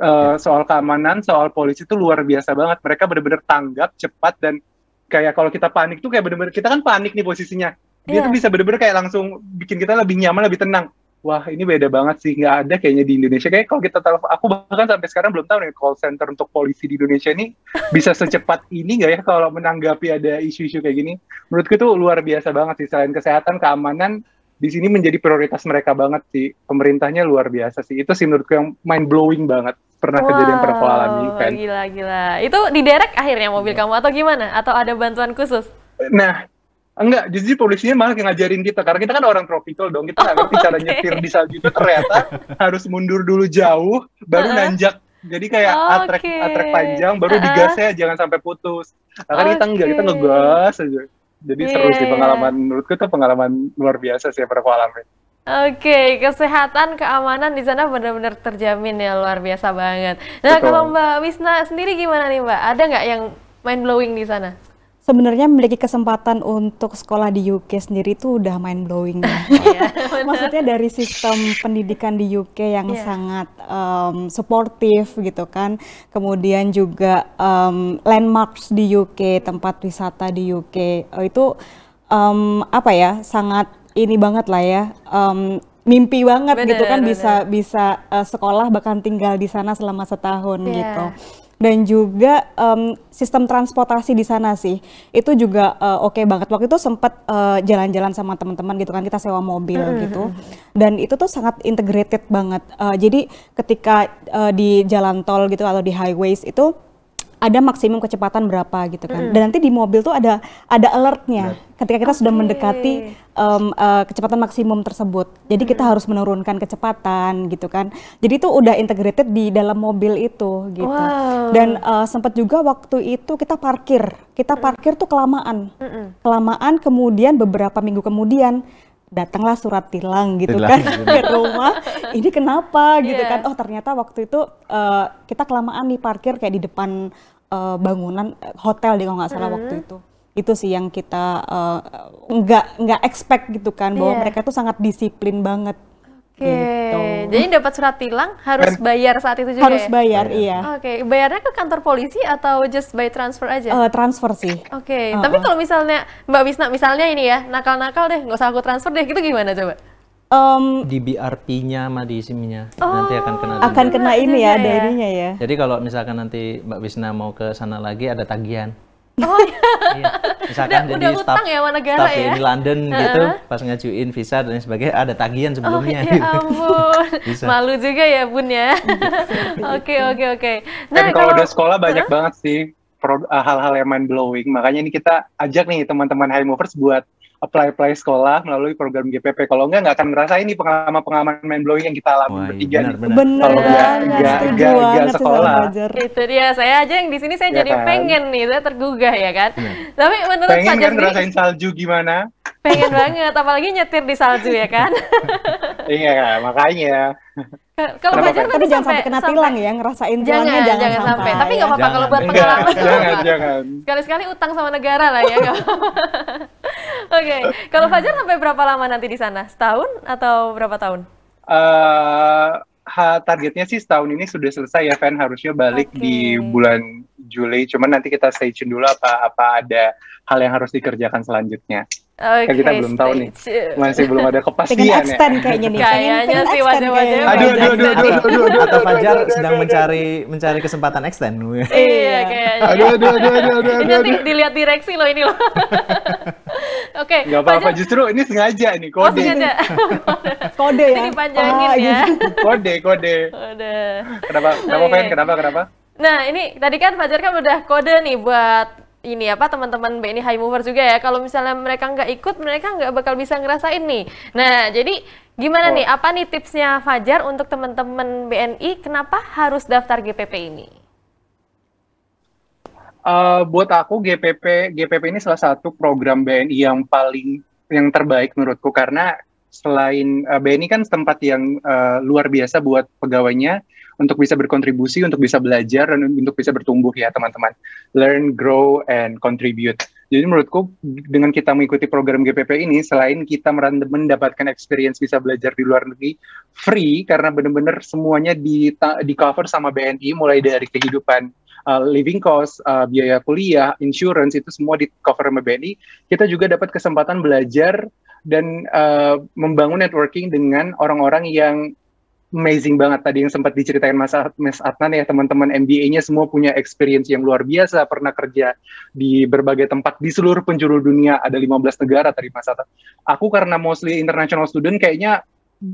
uh, soal keamanan, soal polisi itu luar biasa banget. Mereka benar-benar tanggap, cepat dan kayak kalau kita panik tuh kayak benar-benar kita kan panik nih posisinya. Dia yeah. tuh bisa benar-benar kayak langsung bikin kita lebih nyaman, lebih tenang. Wah ini beda banget sih, nggak ada kayaknya di Indonesia. Kayak kalau kita telepon, aku bahkan sampai sekarang belum tahu nih call center untuk polisi di Indonesia ini bisa secepat ini nggak ya kalau menanggapi ada isu-isu kayak gini. Menurutku itu luar biasa banget sih, selain kesehatan, keamanan, di sini menjadi prioritas mereka banget sih. Pemerintahnya luar biasa sih. Itu sih menurutku yang mind blowing banget. Pernah wow, kejadian pernah alami kan. Gila gila. Itu diderek akhirnya mobil iya. kamu atau gimana? Atau ada bantuan khusus? Nah, enggak justru polisinya malah ngajarin kita karena kita kan orang tropical dong kita nggak oh, ngerti okay. cara nyetir di salju itu ternyata harus mundur dulu jauh baru uh -huh. nanjak jadi kayak okay. atrek atrek panjang baru uh -huh. digasnya jangan sampai putus nah, kan okay. kita enggak kita ngegas aja jadi yeah. seru sih pengalaman menurutku itu pengalaman luar biasa sih yang pernah alami. Oke, okay, kesehatan, keamanan di sana benar-benar terjamin ya, luar biasa banget. Nah, Betul. kalau Mbak Wisna sendiri gimana nih Mbak? Ada nggak yang mind blowing di sana? sebenarnya memiliki kesempatan untuk sekolah di UK sendiri itu udah mind blowing. ya. Iya. Maksudnya dari sistem pendidikan di UK yang yeah. sangat um, suportif gitu kan. Kemudian juga um, landmarks di UK, tempat wisata di UK eh, itu um, apa ya sangat ini banget lah ya um, mimpi banget bener, gitu kan bener. bisa bisa uh, eh, sekolah bahkan tinggal di sana selama setahun yeah. gitu dan juga um, sistem transportasi di sana sih itu juga uh, oke okay banget waktu itu sempat uh, eh, jalan-jalan sama teman-teman gitu kan kita sewa mobil -hmm. gitu hmm, hmm. dan itu tuh sangat integrated banget uh, jadi ketika uh, di jalan tol gitu atau di highways itu ada maksimum kecepatan berapa gitu kan. Mm. Dan nanti di mobil tuh ada ada alertnya right. ketika kita okay. sudah mendekati um, uh, kecepatan maksimum tersebut. Jadi mm. kita harus menurunkan kecepatan gitu kan. Jadi itu udah integrated di dalam mobil itu gitu. Wow. Dan uh, eh, sempat juga waktu itu kita parkir. Kita parkir tuh kelamaan. Mm Kelamaan kemudian beberapa minggu kemudian datanglah surat tilang gitu tilang. kan ke rumah ini kenapa gitu yeah. kan oh ternyata waktu itu uh, kita kelamaan nih parkir kayak di depan uh, bangunan eh, hotel deh kalau nggak salah hmm. waktu itu itu sih yang kita eh, nggak uh, nggak expect gitu kan bahwa yeah. mereka tuh sangat disiplin banget Oke, gitu. jadi dapat surat tilang harus kan? bayar saat itu juga. Harus ya? bayar, ya? iya. Oke, okay. bayarnya ke kantor polisi atau just by transfer aja? Uh, transfer sih. Oke, okay. uh -uh. tapi kalau misalnya Mbak Wisna misalnya ini ya nakal-nakal deh, nggak usah aku transfer deh, gitu gimana coba? um, di BRP-nya sama di SIM-nya. Oh, nanti akan kena denda. akan kena ini ya, ya ininya ya. Jadi kalau misalkan nanti Mbak Wisna mau ke sana lagi ada tagihan. Oh iya. iya. Misalkan udah, jadi udah staff, ya negara ya? di London uh -huh. gitu, pas ngajuin visa dan sebagainya ada tagihan oh, sebelumnya. Oh, ya ampun. Malu juga ya bun ya. Oke oke oke. dan nah, kalau, udah sekolah banyak -huh. banget sih hal-hal yang mind blowing. Makanya ini kita ajak nih teman-teman high movers buat apply apply sekolah melalui program GPP. Kalau enggak nggak akan ngerasain ini pengalaman-pengalaman main blowing yang kita alami iya, bertiga. Benar. Kalau enggak enggak enggak, enggak sekolah. Itu dia saya aja yang di sini saya ya jadi kan? pengen nih, saya tergugah ya kan. Ya. Tapi menurut pengen kan ngerasain salju gimana? Pengen banget, apalagi nyetir di salju ya kan. iya, makanya. Kalau belajar tapi jangan sampai, kena tilang ya, ngerasain tilangnya jangan, jangan, sampai. sampai. Tapi nggak apa-apa kalau buat pengalaman. Jangan, jangan. Sekali-sekali utang sama negara lah ya. Oke, okay. kalau Fajar sampai berapa lama nanti di sana? Setahun atau berapa tahun? Uh, targetnya sih setahun ini sudah selesai ya Van harusnya balik okay. di bulan Juli cuman nanti kita stay tune dulu apa apa ada hal yang harus dikerjakan selanjutnya Okay, kan kita belum tahu nih. Masih belum ada kepastian pengen ya. extend kayaknya nih. Kayaknya sih wajah-wajahnya. Aduh, aduh, aduh, aduh, aduh, aduh, Atau Fajar sedang mencari mencari kesempatan extend. Iya, iya, kayaknya. Aduh, aduh, aduh, aduh, aduh. Ini nanti dilihat direksi loh ini loh. Oke. Gak apa-apa, justru ini sengaja nih oh, kode. Oh, sengaja. kode ya. Ini dipanjangin ah, ya. Iya. Kode, kode. Kode. Kenapa? Kenapa, pengen? Kenapa? Kenapa? Nah, ini tadi kan Fajar kan udah kode nih buat ini apa teman-teman BNI High Mover juga ya kalau misalnya mereka nggak ikut mereka nggak bakal bisa ngerasain nih nah jadi gimana oh. nih apa nih tipsnya Fajar untuk teman-teman BNI kenapa harus daftar GPP ini uh, buat aku GPP GPP ini salah satu program BNI yang paling yang terbaik menurutku karena selain uh, eh, BNI kan tempat yang uh, luar biasa buat pegawainya untuk bisa berkontribusi, untuk bisa belajar, dan untuk bisa bertumbuh ya teman-teman. Learn, grow, and contribute. Jadi menurutku dengan kita mengikuti program GPP ini, selain kita mendapatkan experience bisa belajar di luar negeri free, karena benar-benar semuanya di, di cover sama BNI, mulai dari kehidupan uh, living cost, uh, biaya kuliah, insurance itu semua di cover sama BNI. Kita juga dapat kesempatan belajar dan uh, membangun networking dengan orang-orang yang amazing banget tadi yang sempat diceritain Mas, Mas Adnan ya teman-teman MBA-nya semua punya experience yang luar biasa pernah kerja di berbagai tempat di seluruh penjuru dunia ada 15 negara tadi Mas Adnan aku karena mostly international student kayaknya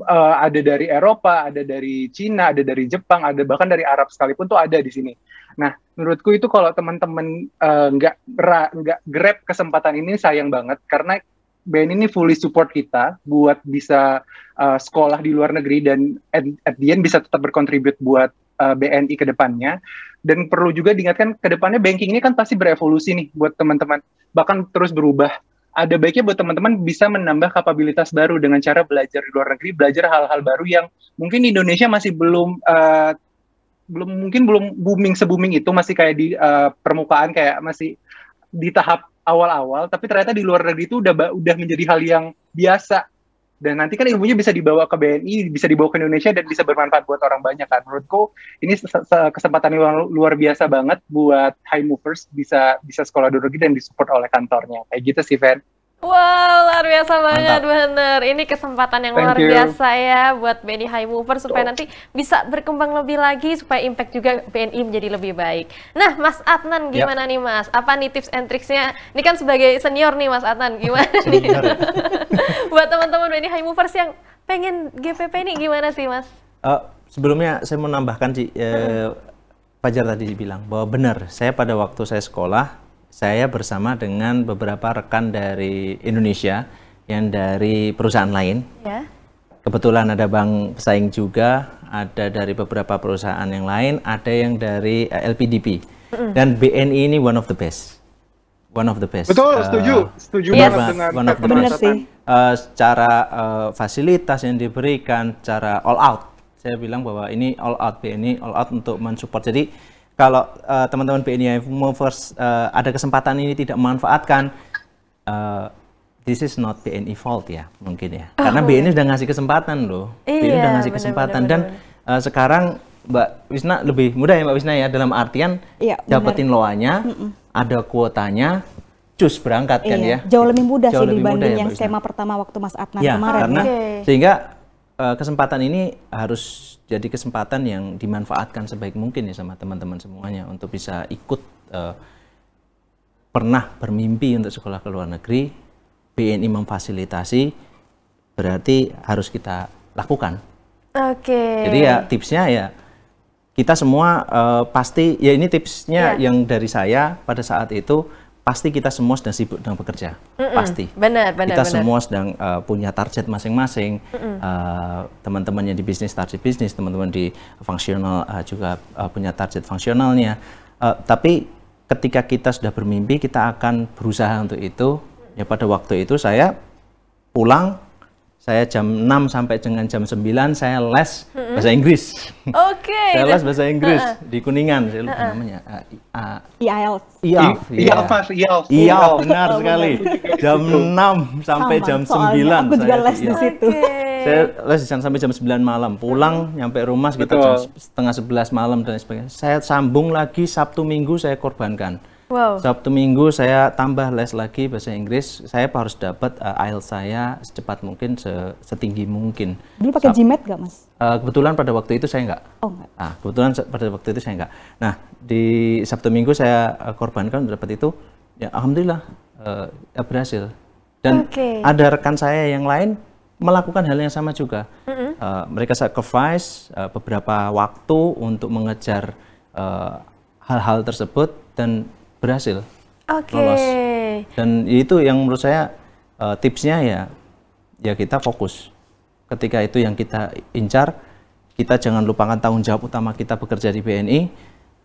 uh, ada dari Eropa, ada dari Cina, ada dari Jepang, ada bahkan dari Arab sekalipun tuh ada di sini. Nah, menurutku itu kalau teman-teman eh, nggak uh, nggak grab kesempatan ini sayang banget karena BNI ini fully support kita buat bisa uh, sekolah di luar negeri dan at, at the end bisa tetap berkontribut buat uh, eh, BNI ke depannya. Dan perlu juga diingatkan ke depannya banking ini kan pasti berevolusi nih buat teman-teman, bahkan terus berubah. Ada baiknya buat teman-teman bisa menambah kapabilitas baru dengan cara belajar di luar negeri, belajar hal-hal baru yang mungkin Indonesia masih belum uh, belum mungkin belum booming se itu masih kayak di uh, permukaan kayak masih di tahap awal-awal tapi ternyata di luar negeri itu udah udah menjadi hal yang biasa dan nanti kan ilmunya bisa dibawa ke BNI, bisa dibawa ke Indonesia dan bisa bermanfaat buat orang banyak kan. Menurutku ini kesempatan yang luar biasa banget buat high movers bisa bisa sekolah di luar negeri dan disupport oleh kantornya. Kayak gitu sih, Fen. Wow, luar biasa banget, bener. Ini kesempatan yang Thank luar you. biasa ya buat BNI High Mover supaya nanti bisa berkembang lebih lagi supaya impact juga BNI menjadi lebih baik. Nah, Mas Adnan gimana yep. nih Mas? Apa nih tips and tricksnya? Ini kan sebagai senior nih Mas Adnan, gimana ya. nih? buat teman-teman BNI High Movers yang pengen GPP ini gimana sih Mas? Uh, sebelumnya saya mau nambahkan sih, uh, Fajar tadi bilang bahwa benar, saya pada waktu saya sekolah saya bersama dengan beberapa rekan dari Indonesia yang dari perusahaan lain. Ya. Kebetulan ada bank pesaing juga, ada dari beberapa perusahaan yang lain, ada yang dari eh, LPDP. mm Dan BNI ini one of the best. One of the best. Betul, uh, setuju. Setuju yes. banget dengan the best. Uh, secara uh, fasilitas yang diberikan, cara all out. Saya bilang bahwa ini all out BNI, all out untuk mensupport. Jadi kalau uh, teman-teman BNI mau first, uh, eh, ada kesempatan ini tidak memanfaatkan uh, this is not BNI fault ya mungkin ya oh. karena oh. BNI sudah ngasih kesempatan loh iya, BNI sudah ngasih kesempatan bener, bener. dan uh, sekarang Mbak Wisna lebih mudah ya Mbak Wisna ya dalam artian iya, dapetin loanya mm -mm. ada kuotanya cus berangkat kan iya. kan ya jauh lebih mudah jauh sih lebih dibanding mudah, ya, yang skema pertama waktu Mas Adnan ya, kemarin karena, okay. sehingga Eh, kesempatan ini harus jadi kesempatan yang dimanfaatkan sebaik mungkin ya sama teman-teman semuanya untuk bisa ikut uh, pernah bermimpi untuk sekolah ke luar negeri, BNI memfasilitasi, berarti harus kita lakukan. Oke. Okay. Jadi ya tipsnya ya kita semua uh, pasti ya ini tipsnya yeah. yang dari saya pada saat itu pasti kita semua sedang sibuk dengan bekerja, mm -mm, pasti. Benar, benar. Kita benar. semua sedang uh, punya target masing-masing. uh, eh, teman-teman yang di bisnis target bisnis, teman-teman di fungsional uh, juga uh, punya target fungsionalnya. Uh, tapi ketika kita sudah bermimpi, kita akan berusaha untuk itu. Ya pada waktu itu saya pulang saya jam 6 sampai dengan jam 9 saya les mm hmm. bahasa Inggris. Oke. Okay. saya les bahasa Inggris uh -uh. di Kuningan, saya lupa uh -uh. namanya. Uh, ah, IELTS. IELTS. IELTS. IELTS. IELTS iya. iya, benar sekali. jam 6 sampai Sama, jam 9 Soalnya aku juga saya les iya. di situ. Okay. Saya les di sana sampai jam 9 malam, pulang nyampe rumah sekitar Betul. jam setengah 11 malam dan sebagainya. Saya sambung lagi Sabtu Minggu saya korbankan. Wow. Sabtu Minggu saya tambah les lagi bahasa Inggris. Saya harus dapat uh, eh, IELTS saya secepat mungkin, se setinggi mungkin. Dulu pakai GMAT nggak, Mas? Uh, kebetulan pada waktu itu saya nggak. Oh, nggak. Ah, kebetulan pada waktu itu saya nggak. Nah, di Sabtu Minggu saya uh, korbankan dapat itu. Ya, alhamdulillah uh, berhasil. Dan okay. ada rekan saya yang lain melakukan hal yang sama juga. Mm -hmm. uh, mereka sacrifice uh, beberapa waktu untuk mengejar hal-hal uh, hal -hal tersebut dan berhasil okay. lolos. Dan itu yang menurut saya uh, tipsnya ya ya kita fokus. Ketika itu yang kita incar, kita jangan lupakan tanggung jawab utama kita bekerja di BNI.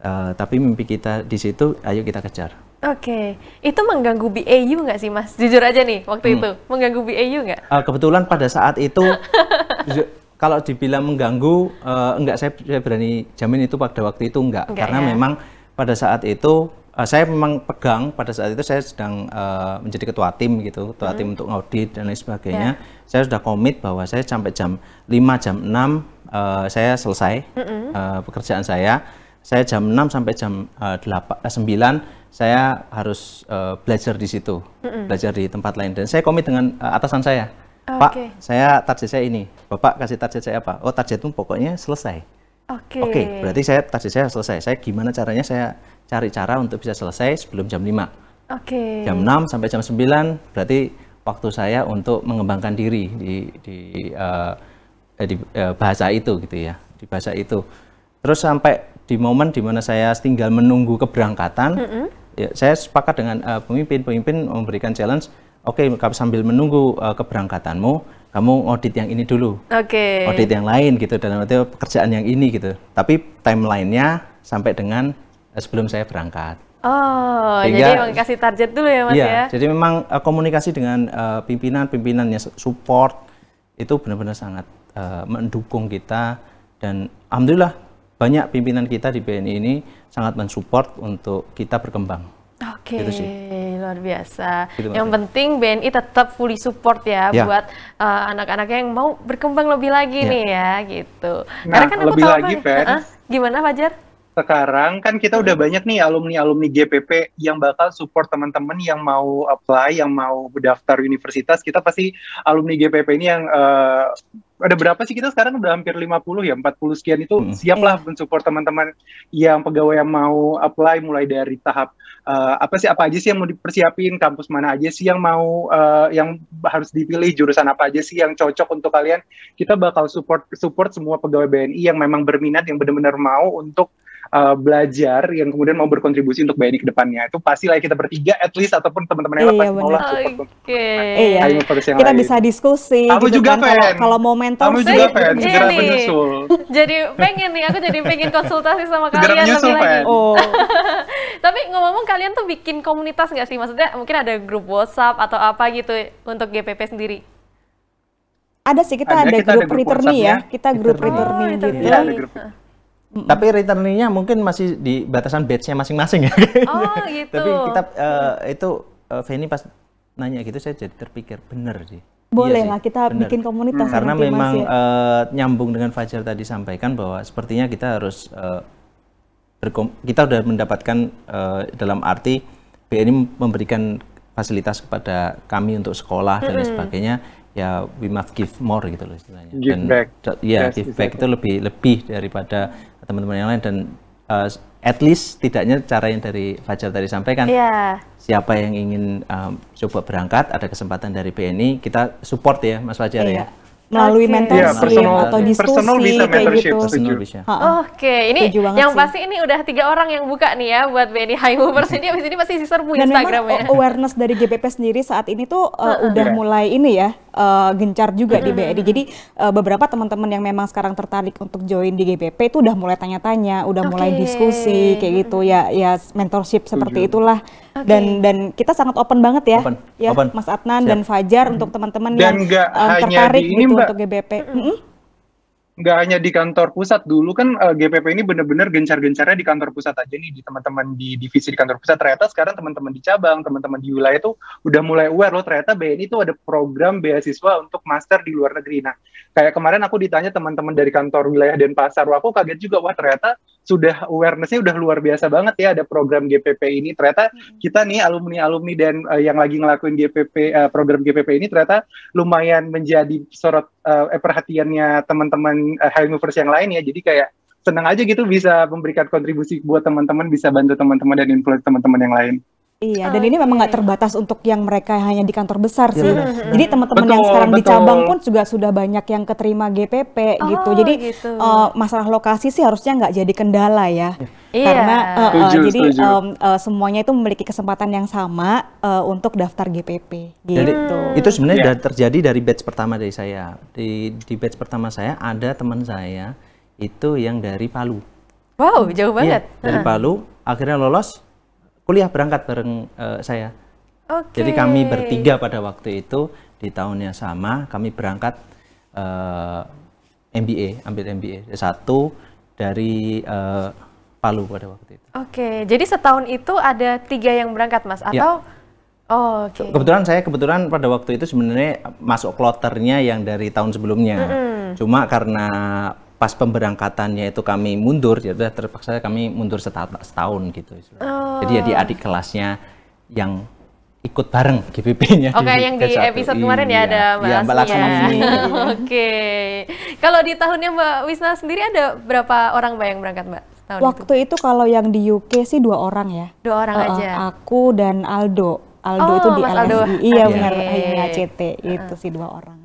Uh, eh, tapi mimpi kita di situ, ayo kita kejar. Oke, okay. itu mengganggu BAU nggak sih, Mas? Jujur aja nih, waktu hmm. itu mengganggu BAU nggak? Uh, kebetulan pada saat itu, kalau dibilang mengganggu, uh, enggak saya, saya berani jamin itu pada waktu itu enggak, enggak karena ya? memang pada saat itu uh, saya memang pegang pada saat itu saya sedang uh, menjadi ketua tim gitu, ketua hmm. tim untuk audit dan lain sebagainya. Yeah. Saya sudah komit bahwa saya sampai jam 5 jam 6 uh, eh, saya selesai mm -hmm. uh, pekerjaan saya. Saya jam 6 sampai jam uh, 8 uh, 9 saya harus uh, belajar di situ, mm -hmm. belajar di tempat lain dan saya komit dengan uh, atasan saya. Okay. Oh, Pak, saya target saya ini. Bapak kasih target saya apa? Oh, itu pokoknya selesai. Oke. Okay. okay, berarti saya target saya selesai. Saya gimana caranya saya cari cara untuk bisa selesai sebelum jam 5. Oke. Okay. Jam 6 sampai jam 9 berarti waktu saya untuk mengembangkan diri di di uh, di uh, bahasa itu gitu ya, di bahasa itu. Terus sampai di momen dimana saya tinggal menunggu keberangkatan, mm -hmm. ya, saya sepakat dengan pemimpin pemimpin, pemimpin memberikan challenge, oke okay, sambil menunggu uh, keberangkatanmu, kamu audit yang ini dulu, okay. audit yang lain gitu, dalam arti pekerjaan yang ini gitu. Tapi timelinenya sampai dengan sebelum saya berangkat. Oh, Sehingga, jadi memang kasih target dulu ya Mas iya, ya? jadi memang uh, komunikasi dengan uh, eh, pimpinan, pimpinannya support itu benar-benar sangat uh, mendukung kita dan alhamdulillah banyak pimpinan kita di BNI ini sangat mensupport untuk kita berkembang. Oke, okay, gitu sih. luar biasa. Gitu yang ya. penting BNI tetap fully support ya, ya. buat uh, anak-anaknya yang mau berkembang lebih lagi ya. nih ya, gitu. Nah, Karena kan lebih aku tahu lagi, Pen. Uh, gimana Fajar? sekarang kan kita udah banyak nih alumni-alumni GPP yang bakal support teman-teman yang mau apply, yang mau daftar universitas. Kita pasti alumni GPP ini yang uh, ada berapa sih kita sekarang udah hampir 50 ya, 40 sekian itu hmm. siaplah support teman-teman yang pegawai yang mau apply mulai dari tahap uh, apa sih apa aja sih yang mau dipersiapin, kampus mana aja sih yang mau uh, yang harus dipilih, jurusan apa aja sih yang cocok untuk kalian. Kita bakal support support semua pegawai BNI yang memang berminat, yang benar-benar mau untuk uh, belajar yang kemudian mau berkontribusi untuk BNI ke depannya itu pasti lah kita bertiga at least ataupun teman-teman yang iya, lain mau lah support okay. Nah, iya. kita lain. bisa diskusi Aku gitu juga kan, kalau, kalau mau mentor kamu juga pengen iya, jadi pengen nih aku jadi pengen konsultasi sama kalian menyusul, lagi oh. tapi ngomong-ngomong kalian tuh bikin komunitas nggak sih maksudnya mungkin ada grup WhatsApp atau apa gitu untuk GPP sendiri ada sih kita ada, ada kita grup, ada grup returnee ya kita grup returnee oh, gitu ya, ada grup Mm-hmm. Tapi returnnya mungkin masih di batasan batch-nya masing-masing ya. Oh gitu. Tapi kita uh, itu uh, Feni pas nanya gitu saya jadi terpikir benar sih. Iya Boleh iya lah sih, kita bener. bikin komunitas. Hmm. Karena memang ya. uh, nyambung dengan Fajar tadi sampaikan bahwa sepertinya kita harus uh, kita sudah mendapatkan uh, dalam arti BNI memberikan fasilitas kepada kami untuk sekolah mm -hmm. dan sebagainya ya we must give more gitu loh istilahnya. Give dan, back. Ya, yes, give exactly. back itu lebih lebih daripada teman-teman yang lain dan uh, at least tidaknya cara yang dari Fajar tadi sampaikan. Yeah. Siapa yang ingin um, coba berangkat ada kesempatan dari BNI kita support ya Mas Fajar yeah. ya iya. melalui okay. mentorship yeah, personal, atau iya. diskusi personal kayak gitu. Oh, Oke, okay. ini yang sih. pasti ini udah tiga orang yang buka nih ya buat BNI High Movers ini abis ini pasti sister punya Instagram Dan ya. awareness dari GPP sendiri saat ini tuh uh, udah iya. mulai ini ya uh, gencar juga di BRI. E Jadi uh, beberapa teman-teman yang memang sekarang tertarik untuk join di GBP itu udah mulai tanya-tanya, udah okay. mulai diskusi kayak gitu ya ya mentorship seperti itulah. Okay. Dan dan kita sangat open banget ya. Open. Ya open. Mas Adnan Siap. dan Fajar -hmm. untuk teman-teman yang eh, tertarik gitu untuk GBP. Mm -hmm nggak hanya di kantor pusat dulu kan uh, eh, GPP ini benar-benar gencar-gencarnya di kantor pusat aja nih di teman-teman di divisi di kantor pusat ternyata sekarang teman-teman di cabang teman-teman di wilayah itu udah mulai aware loh ternyata BNI itu ada program beasiswa untuk master di luar negeri nah kayak kemarin aku ditanya teman-teman dari kantor wilayah Denpasar wah aku kaget juga wah ternyata sudah awarenessnya udah luar biasa banget ya ada program GPP ini ternyata kita nih alumni alumni dan uh, yang lagi ngelakuin GPP uh, eh, program GPP ini ternyata lumayan menjadi sorot uh, perhatiannya teman-teman uh, high movers yang lain ya jadi kayak senang aja gitu bisa memberikan kontribusi buat teman-teman bisa bantu teman-teman dan influence teman-teman yang lain. Iya, dan okay. Oh, ini memang nggak iya. terbatas untuk yang mereka hanya di kantor besar iya, sih. Yeah. Jadi teman-teman yang sekarang betul. di cabang pun juga sudah banyak yang keterima GPP gitu. oh, gitu. Jadi gitu. Uh, masalah lokasi sih harusnya nggak jadi kendala ya, yeah. Iya. karena uh, eh, uh, eh, tujuh, jadi tujuh. Um, uh, semuanya itu memiliki kesempatan yang sama uh, untuk daftar GPP. Gitu. Jadi, hmm. itu sebenarnya yeah. terjadi dari batch pertama dari saya. Di, di batch pertama saya ada teman saya itu yang dari Palu. Wow, jauh banget. Iya, dari Palu, akhirnya lolos kuliah berangkat bareng uh, saya. Okay. Jadi kami bertiga pada waktu itu di tahun yang sama kami berangkat uh, eh, MBA, ambil MBA satu dari uh, Palu pada waktu itu. Oke, okay. jadi setahun itu ada tiga yang berangkat mas ya. atau? Ya. Oh, oke. Okay. Kebetulan saya kebetulan pada waktu itu sebenarnya masuk kloternya yang dari tahun sebelumnya. Mm -hmm. Cuma karena pas pemberangkatannya itu kami mundur, ya udah terpaksa kami mundur setahun, setahun gitu. Oh. Jadi jadi ya adik kelasnya yang ikut bareng kpp nya Oke, okay, yang di episode kemarin ya iya, ada Mbak, iya, Mbak Laksmi. Ya. Oke. Kalau di tahunnya Mbak Wisna sendiri ada berapa orang Mbak yang berangkat Mbak? Tahun Waktu itu? itu kalau yang di UK sih dua orang ya. Dua orang uh, aja. Aku dan Aldo. Aldo oh, itu di LSI. Iya okay. benar, ACT Itu uh. sih dua orang.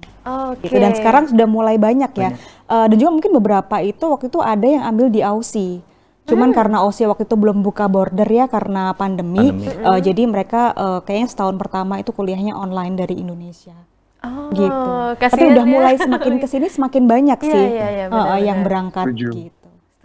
Gitu. Okay. Dan sekarang sudah mulai banyak ya. Uh, dan juga mungkin beberapa itu waktu itu ada yang ambil di Ausi, Cuman hmm. karena Aussie waktu itu belum buka border ya karena pandemi, pandemi. Uh, jadi mereka uh, kayaknya setahun pertama itu kuliahnya online dari Indonesia. Oh, gitu. Tapi udah ya. mulai semakin kesini semakin banyak iya, sih yeah, iya, iya, yeah, yeah, benar, uh, benar. yang berangkat Tujuh. gitu.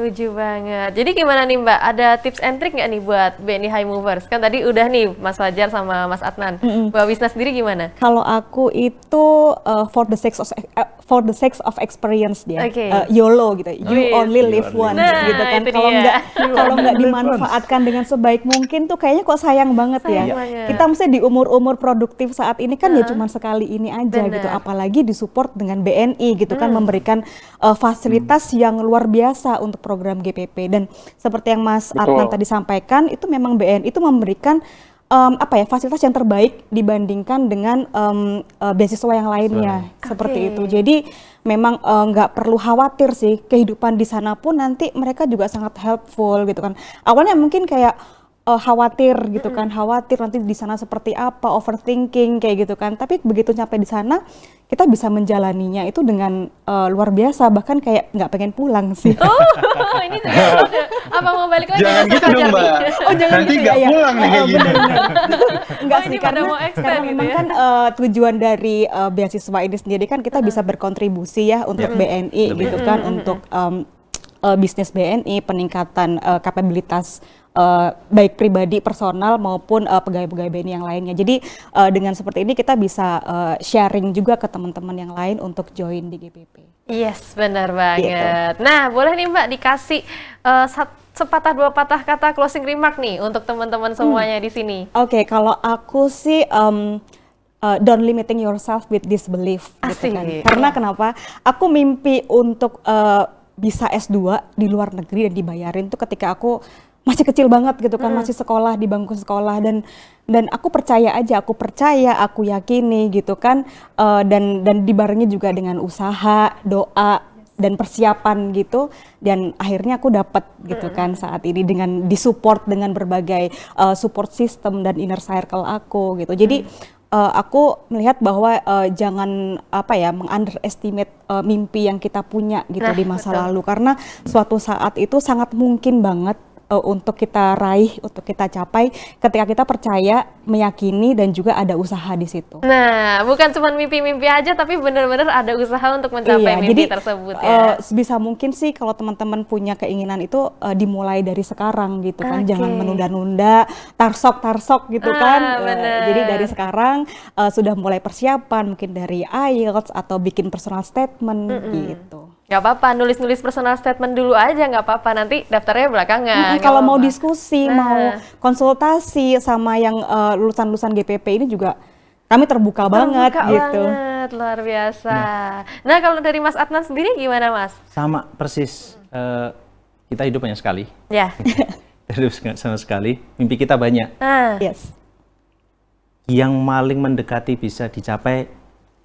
Setuju banget. Jadi gimana nih Mbak, ada tips and trick nggak nih buat BNI High Movers? Kan tadi udah nih Mas Fajar sama Mas Adnan. Mm -hmm. Mbak Wisna sendiri gimana? Kalau aku itu uh, for the sex of eh, uh, for the sake of experience dia. Okay. Uh, YOLO gitu. You oh, yes. Iya. only live once nah, gitu kan. Kalau nggak kalau nggak dimanfaatkan dengan sebaik mungkin tuh kayaknya kok sayang banget ya. sayang ya. Banget. Kita mesti di umur-umur produktif saat ini kan uh -huh. ya cuma sekali ini aja Bener. gitu. Apalagi disupport dengan BNI gitu hmm. kan mm. memberikan uh, fasilitas hmm. yang luar biasa untuk program GPP dan seperti yang Mas Betul. tadi sampaikan itu memang BN itu memberikan um, apa ya fasilitas yang terbaik dibandingkan dengan um, uh, beasiswa yang lainnya seperti okay. itu. Jadi memang e, nggak uh, perlu khawatir sih kehidupan di sana pun nanti mereka juga sangat helpful gitu kan. Awalnya mungkin kayak uh, khawatir gitu kan, khawatir nanti di sana seperti apa, overthinking kayak gitu kan. Tapi begitu nyampe di sana, kita bisa menjalaninya itu dengan uh, luar biasa, bahkan kayak nggak pengen pulang sih. Oh, ini sudah apa mau balik lagi? Jangan gitu dong, Mbak. Oh, jangan nanti gitu ya, nggak gitu, ya, pulang nih kayak oh, gini. Enggak oh, sih, karena, mau karena gitu ya. memang ya? kan uh, tujuan dari uh, beasiswa ini sendiri kan kita uh. bisa berkontribusi ya untuk yeah. BNI Lebih. gitu kan, untuk um, bisnis BNI, peningkatan uh, kapabilitas uh, baik pribadi personal maupun uh, pegawai-pegawai BNI yang lainnya. Jadi uh, dengan seperti ini kita bisa uh, sharing juga ke teman-teman yang lain untuk join di GPP. Yes, benar banget. Gitu. Nah, boleh nih Mbak dikasih uh, sepatah dua patah kata closing remark nih untuk teman-teman hmm. semuanya hmm. di sini. Oke, okay, kalau aku sih um, uh, don't limiting yourself with disbelief Asik. gitu kan. Karena kenapa? Aku mimpi untuk uh, bisa S2 di luar negeri dan dibayarin tuh ketika aku masih kecil banget gitu kan, hmm. masih sekolah di bangku sekolah dan dan aku percaya aja, aku percaya, aku yakini gitu kan uh, dan dan dibarengi juga dengan usaha, doa dan persiapan gitu dan akhirnya aku dapat gitu hmm. kan saat ini dengan disupport dengan berbagai uh, support system dan inner circle aku gitu. Jadi hmm uh, aku melihat bahwa uh, jangan apa ya mengunderestimate uh, mimpi yang kita punya gitu nah, di masa betul. lalu karena suatu saat itu sangat mungkin banget uh, untuk kita raih, untuk kita capai ketika kita percaya, meyakini dan juga ada usaha di situ. Nah, bukan cuma mimpi-mimpi aja tapi benar-benar ada usaha untuk mencapai iya, mimpi jadi, tersebut ya. Uh, sebisa mungkin sih kalau teman-teman punya keinginan itu uh, dimulai dari sekarang gitu kan. Jangan menunda-nunda, tarsok-tarsok gitu ah, kan. Uh, jadi dari sekarang uh, sudah mulai persiapan mungkin dari IELTS atau bikin personal statement mm -mm. gitu. Gak apa-apa nulis-nulis personal statement dulu aja gak apa-apa nanti daftarnya belakangan. Hmm, kalau apa -apa. mau diskusi, nah. mau konsultasi sama yang eh, lulusan-lulusan uh, GPP ini juga kami terbuka, terbuka banget, banget gitu. banget, luar biasa. Nah. nah, kalau dari Mas Adnan sendiri gimana, Mas? Sama persis. Uh, kita hidup banyak sekali. Ya. Yeah. hidup sangat sekali, mimpi kita banyak. Uh. Yes. Yang paling mendekati bisa dicapai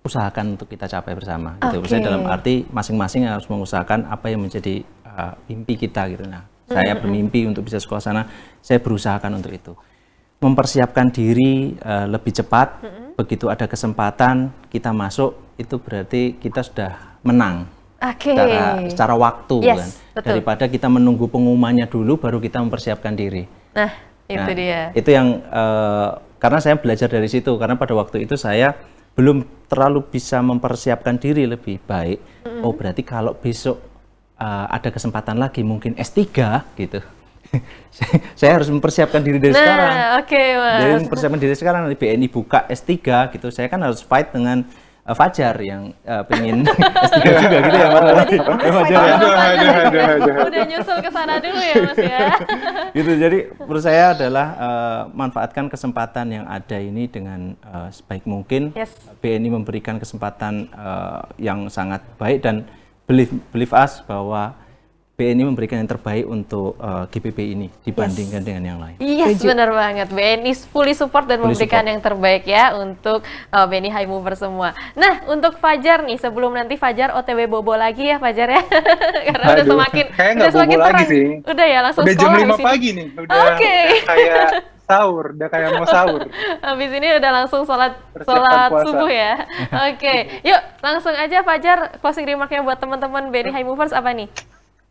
usahakan untuk kita capai bersama. Gitu. Okay. Misalnya dalam arti masing-masing harus mengusahakan apa yang menjadi uh, mimpi kita gitu. Nah, mm-hmm. saya bermimpi untuk bisa sekolah sana, saya berusahakan untuk itu. Mempersiapkan diri uh, lebih cepat, mm-hmm. begitu ada kesempatan kita masuk, itu berarti kita sudah menang. Okay. Secara, secara waktu yes, kan. Daripada kita menunggu pengumumannya dulu, baru kita mempersiapkan diri. Nah, itu nah, dia. Itu yang uh, karena saya belajar dari situ, karena pada waktu itu saya belum terlalu bisa mempersiapkan diri lebih baik, mm -hmm. oh berarti kalau besok uh, ada kesempatan lagi mungkin S3 gitu. saya harus mempersiapkan diri dari nah, sekarang. Okay, mas. Dari mempersiapkan diri sekarang, BNI buka S3 gitu. Saya kan harus fight dengan uh, Fajar yang uh, pengen S3 juga gitu ya Mas. Fajar ya. Udah nyusul ke sana dulu ya Mas ya. gitu jadi menurut saya adalah uh, manfaatkan kesempatan yang ada ini dengan uh, sebaik mungkin. Yes. BNI memberikan kesempatan uh, yang sangat baik dan believe believe us bahwa BNI memberikan yang terbaik untuk uh, eh, GPP ini dibandingkan yes. dengan yang lain. Yes, benar banget. BNI fully support dan fully memberikan support. yang terbaik ya untuk uh, eh, BNI High Mover semua. Nah, untuk Fajar nih, sebelum nanti Fajar OTW bobo lagi ya Fajar ya. Karena Aduh, udah semakin udah semakin terang. Lagi sih. Udah ya, langsung udah sekolah. Udah jam 5 pagi nih, udah okay. kayak sahur, udah kayak mau sahur. Habis ini udah langsung sholat sholat subuh ya. Oke, okay. yuk langsung aja Fajar closing remarknya buat teman-teman BNI High Movers apa nih?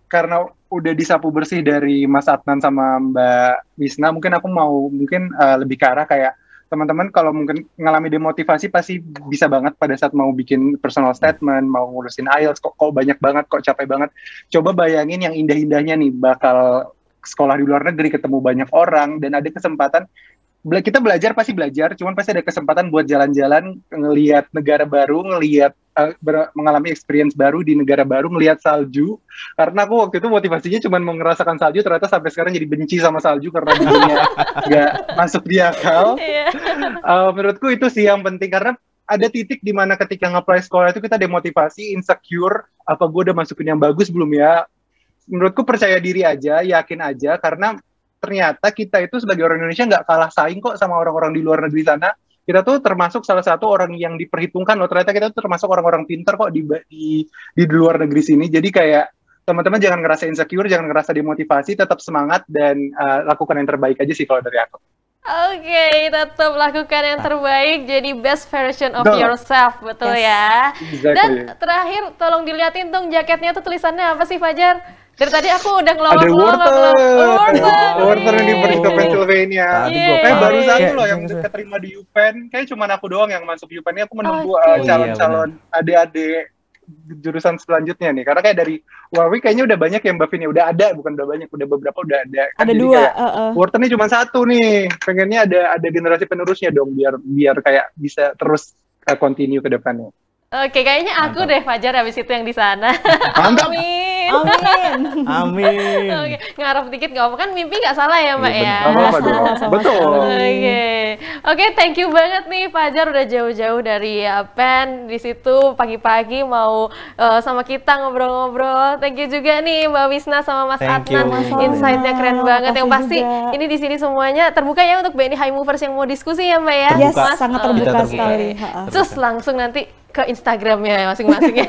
karena udah disapu bersih dari Mas Adnan sama Mbak Wisna, mungkin aku mau mungkin uh, lebih ke arah kayak teman-teman kalau mungkin ngalami demotivasi pasti bisa banget pada saat mau bikin personal statement, mau ngurusin IELTS kok, kok banyak banget, kok capek banget. Coba bayangin yang indah-indahnya nih bakal sekolah di luar negeri ketemu banyak orang dan ada kesempatan kita belajar pasti belajar, cuman pasti ada kesempatan buat jalan-jalan ngelihat negara baru, ngelihat uh, mengalami experience baru di negara baru, ngelihat salju. Karena aku waktu itu motivasinya cuman mau ngerasakan salju, ternyata sampai sekarang jadi benci sama salju karena dunia nggak masuk di akal. Yeah. Iya. Uh, menurutku itu sih yang penting karena ada titik di mana ketika nge-apply sekolah itu kita demotivasi, insecure, apa gue udah masukin yang bagus belum ya? Menurutku percaya diri aja, yakin aja, karena ternyata kita itu sebagai orang Indonesia nggak kalah saing kok sama orang-orang di luar negeri sana. Kita tuh termasuk salah satu orang yang diperhitungkan loh. Ternyata kita tuh termasuk orang-orang pinter kok di, di di luar negeri sini. Jadi kayak teman-teman jangan ngerasa insecure, jangan ngerasa dimotivasi, tetap semangat dan uh, lakukan yang terbaik aja sih kalau dari aku. Oke, okay, tetap lakukan yang terbaik, jadi best version of no. yourself, betul yes. ya. Exactly. Dan terakhir, tolong dilihatin dong jaketnya tuh tulisannya apa sih Fajar? Dari tadi aku udah ngelawan Ada Wortel. Oh, wortel. di University iya. Pennsylvania. Tadi iya. baru iya. satu loh yang keterima di UPenn. Kayaknya cuma aku doang yang masuk UPenn. Ini aku menunggu uh, calon-calon adik-adik jurusan selanjutnya nih karena kayak dari Warwick kayaknya udah banyak yang Buffin ya udah ada bukan udah banyak udah beberapa udah ada kan ada dua uh, uh. ini cuma satu nih pengennya ada ada generasi penerusnya dong biar biar kayak bisa terus uh, continue ke depannya Oke, kayaknya aku Mantap. deh Fajar habis itu yang di sana. Mantap. Amin. Amin. Amin. Oke, ngarep dikit nggak apa kan mimpi gak salah ya Mbak iya, ya. Betul. Oke. Oke, thank you banget nih Fajar udah jauh-jauh dari ya, Pen di situ pagi-pagi mau uh, sama kita ngobrol-ngobrol. Thank you juga nih Mbak Wisna sama Mas thank Adnan. Insight-nya keren banget. Yang pasti juga. ini di sini semuanya terbuka ya untuk BNI High Movers yang mau diskusi ya Mbak ya. Yes, Mas. sangat terbuka, terbuka sekali. Terus langsung nanti ke Instagramnya masing-masing ya.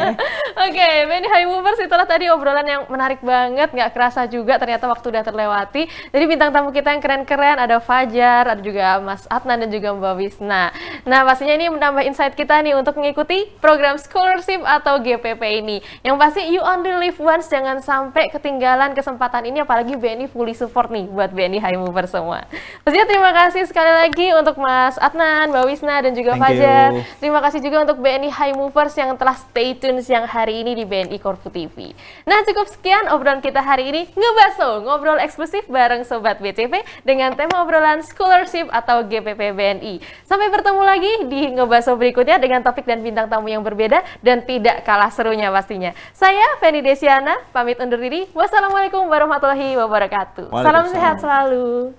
Oke, Benny High Movers itulah tadi obrolan yang menarik banget, nggak kerasa juga ternyata waktu udah terlewati. Jadi bintang tamu kita yang keren-keren ada Fajar, ada juga Mas Adnan dan juga Mbak Wisna. Nah pastinya ini menambah insight kita nih untuk mengikuti program scholarship atau GPP ini. Yang pasti you only live once, jangan sampai ketinggalan kesempatan ini, apalagi BNI fully support nih buat BNI High Mover semua. Pastinya terima kasih sekali lagi untuk Mas Adnan, Mbak Wisna, dan juga Thank Fajar. You. Terima kasih juga untuk BNI High Movers yang telah stay tune siang hari ini di BNI TV. TV. Nah cukup sekian obrolan kita hari ini ngebaso ngobrol eksklusif bareng Sobat BCP dengan tema obrolan scholarship atau GPPBNI. Sampai bertemu lagi di ngebaso berikutnya dengan topik dan bintang tamu yang berbeda dan tidak kalah serunya pastinya. Saya Feni Desiana pamit undur diri. Wassalamualaikum warahmatullahi wabarakatuh. Salam sehat selalu.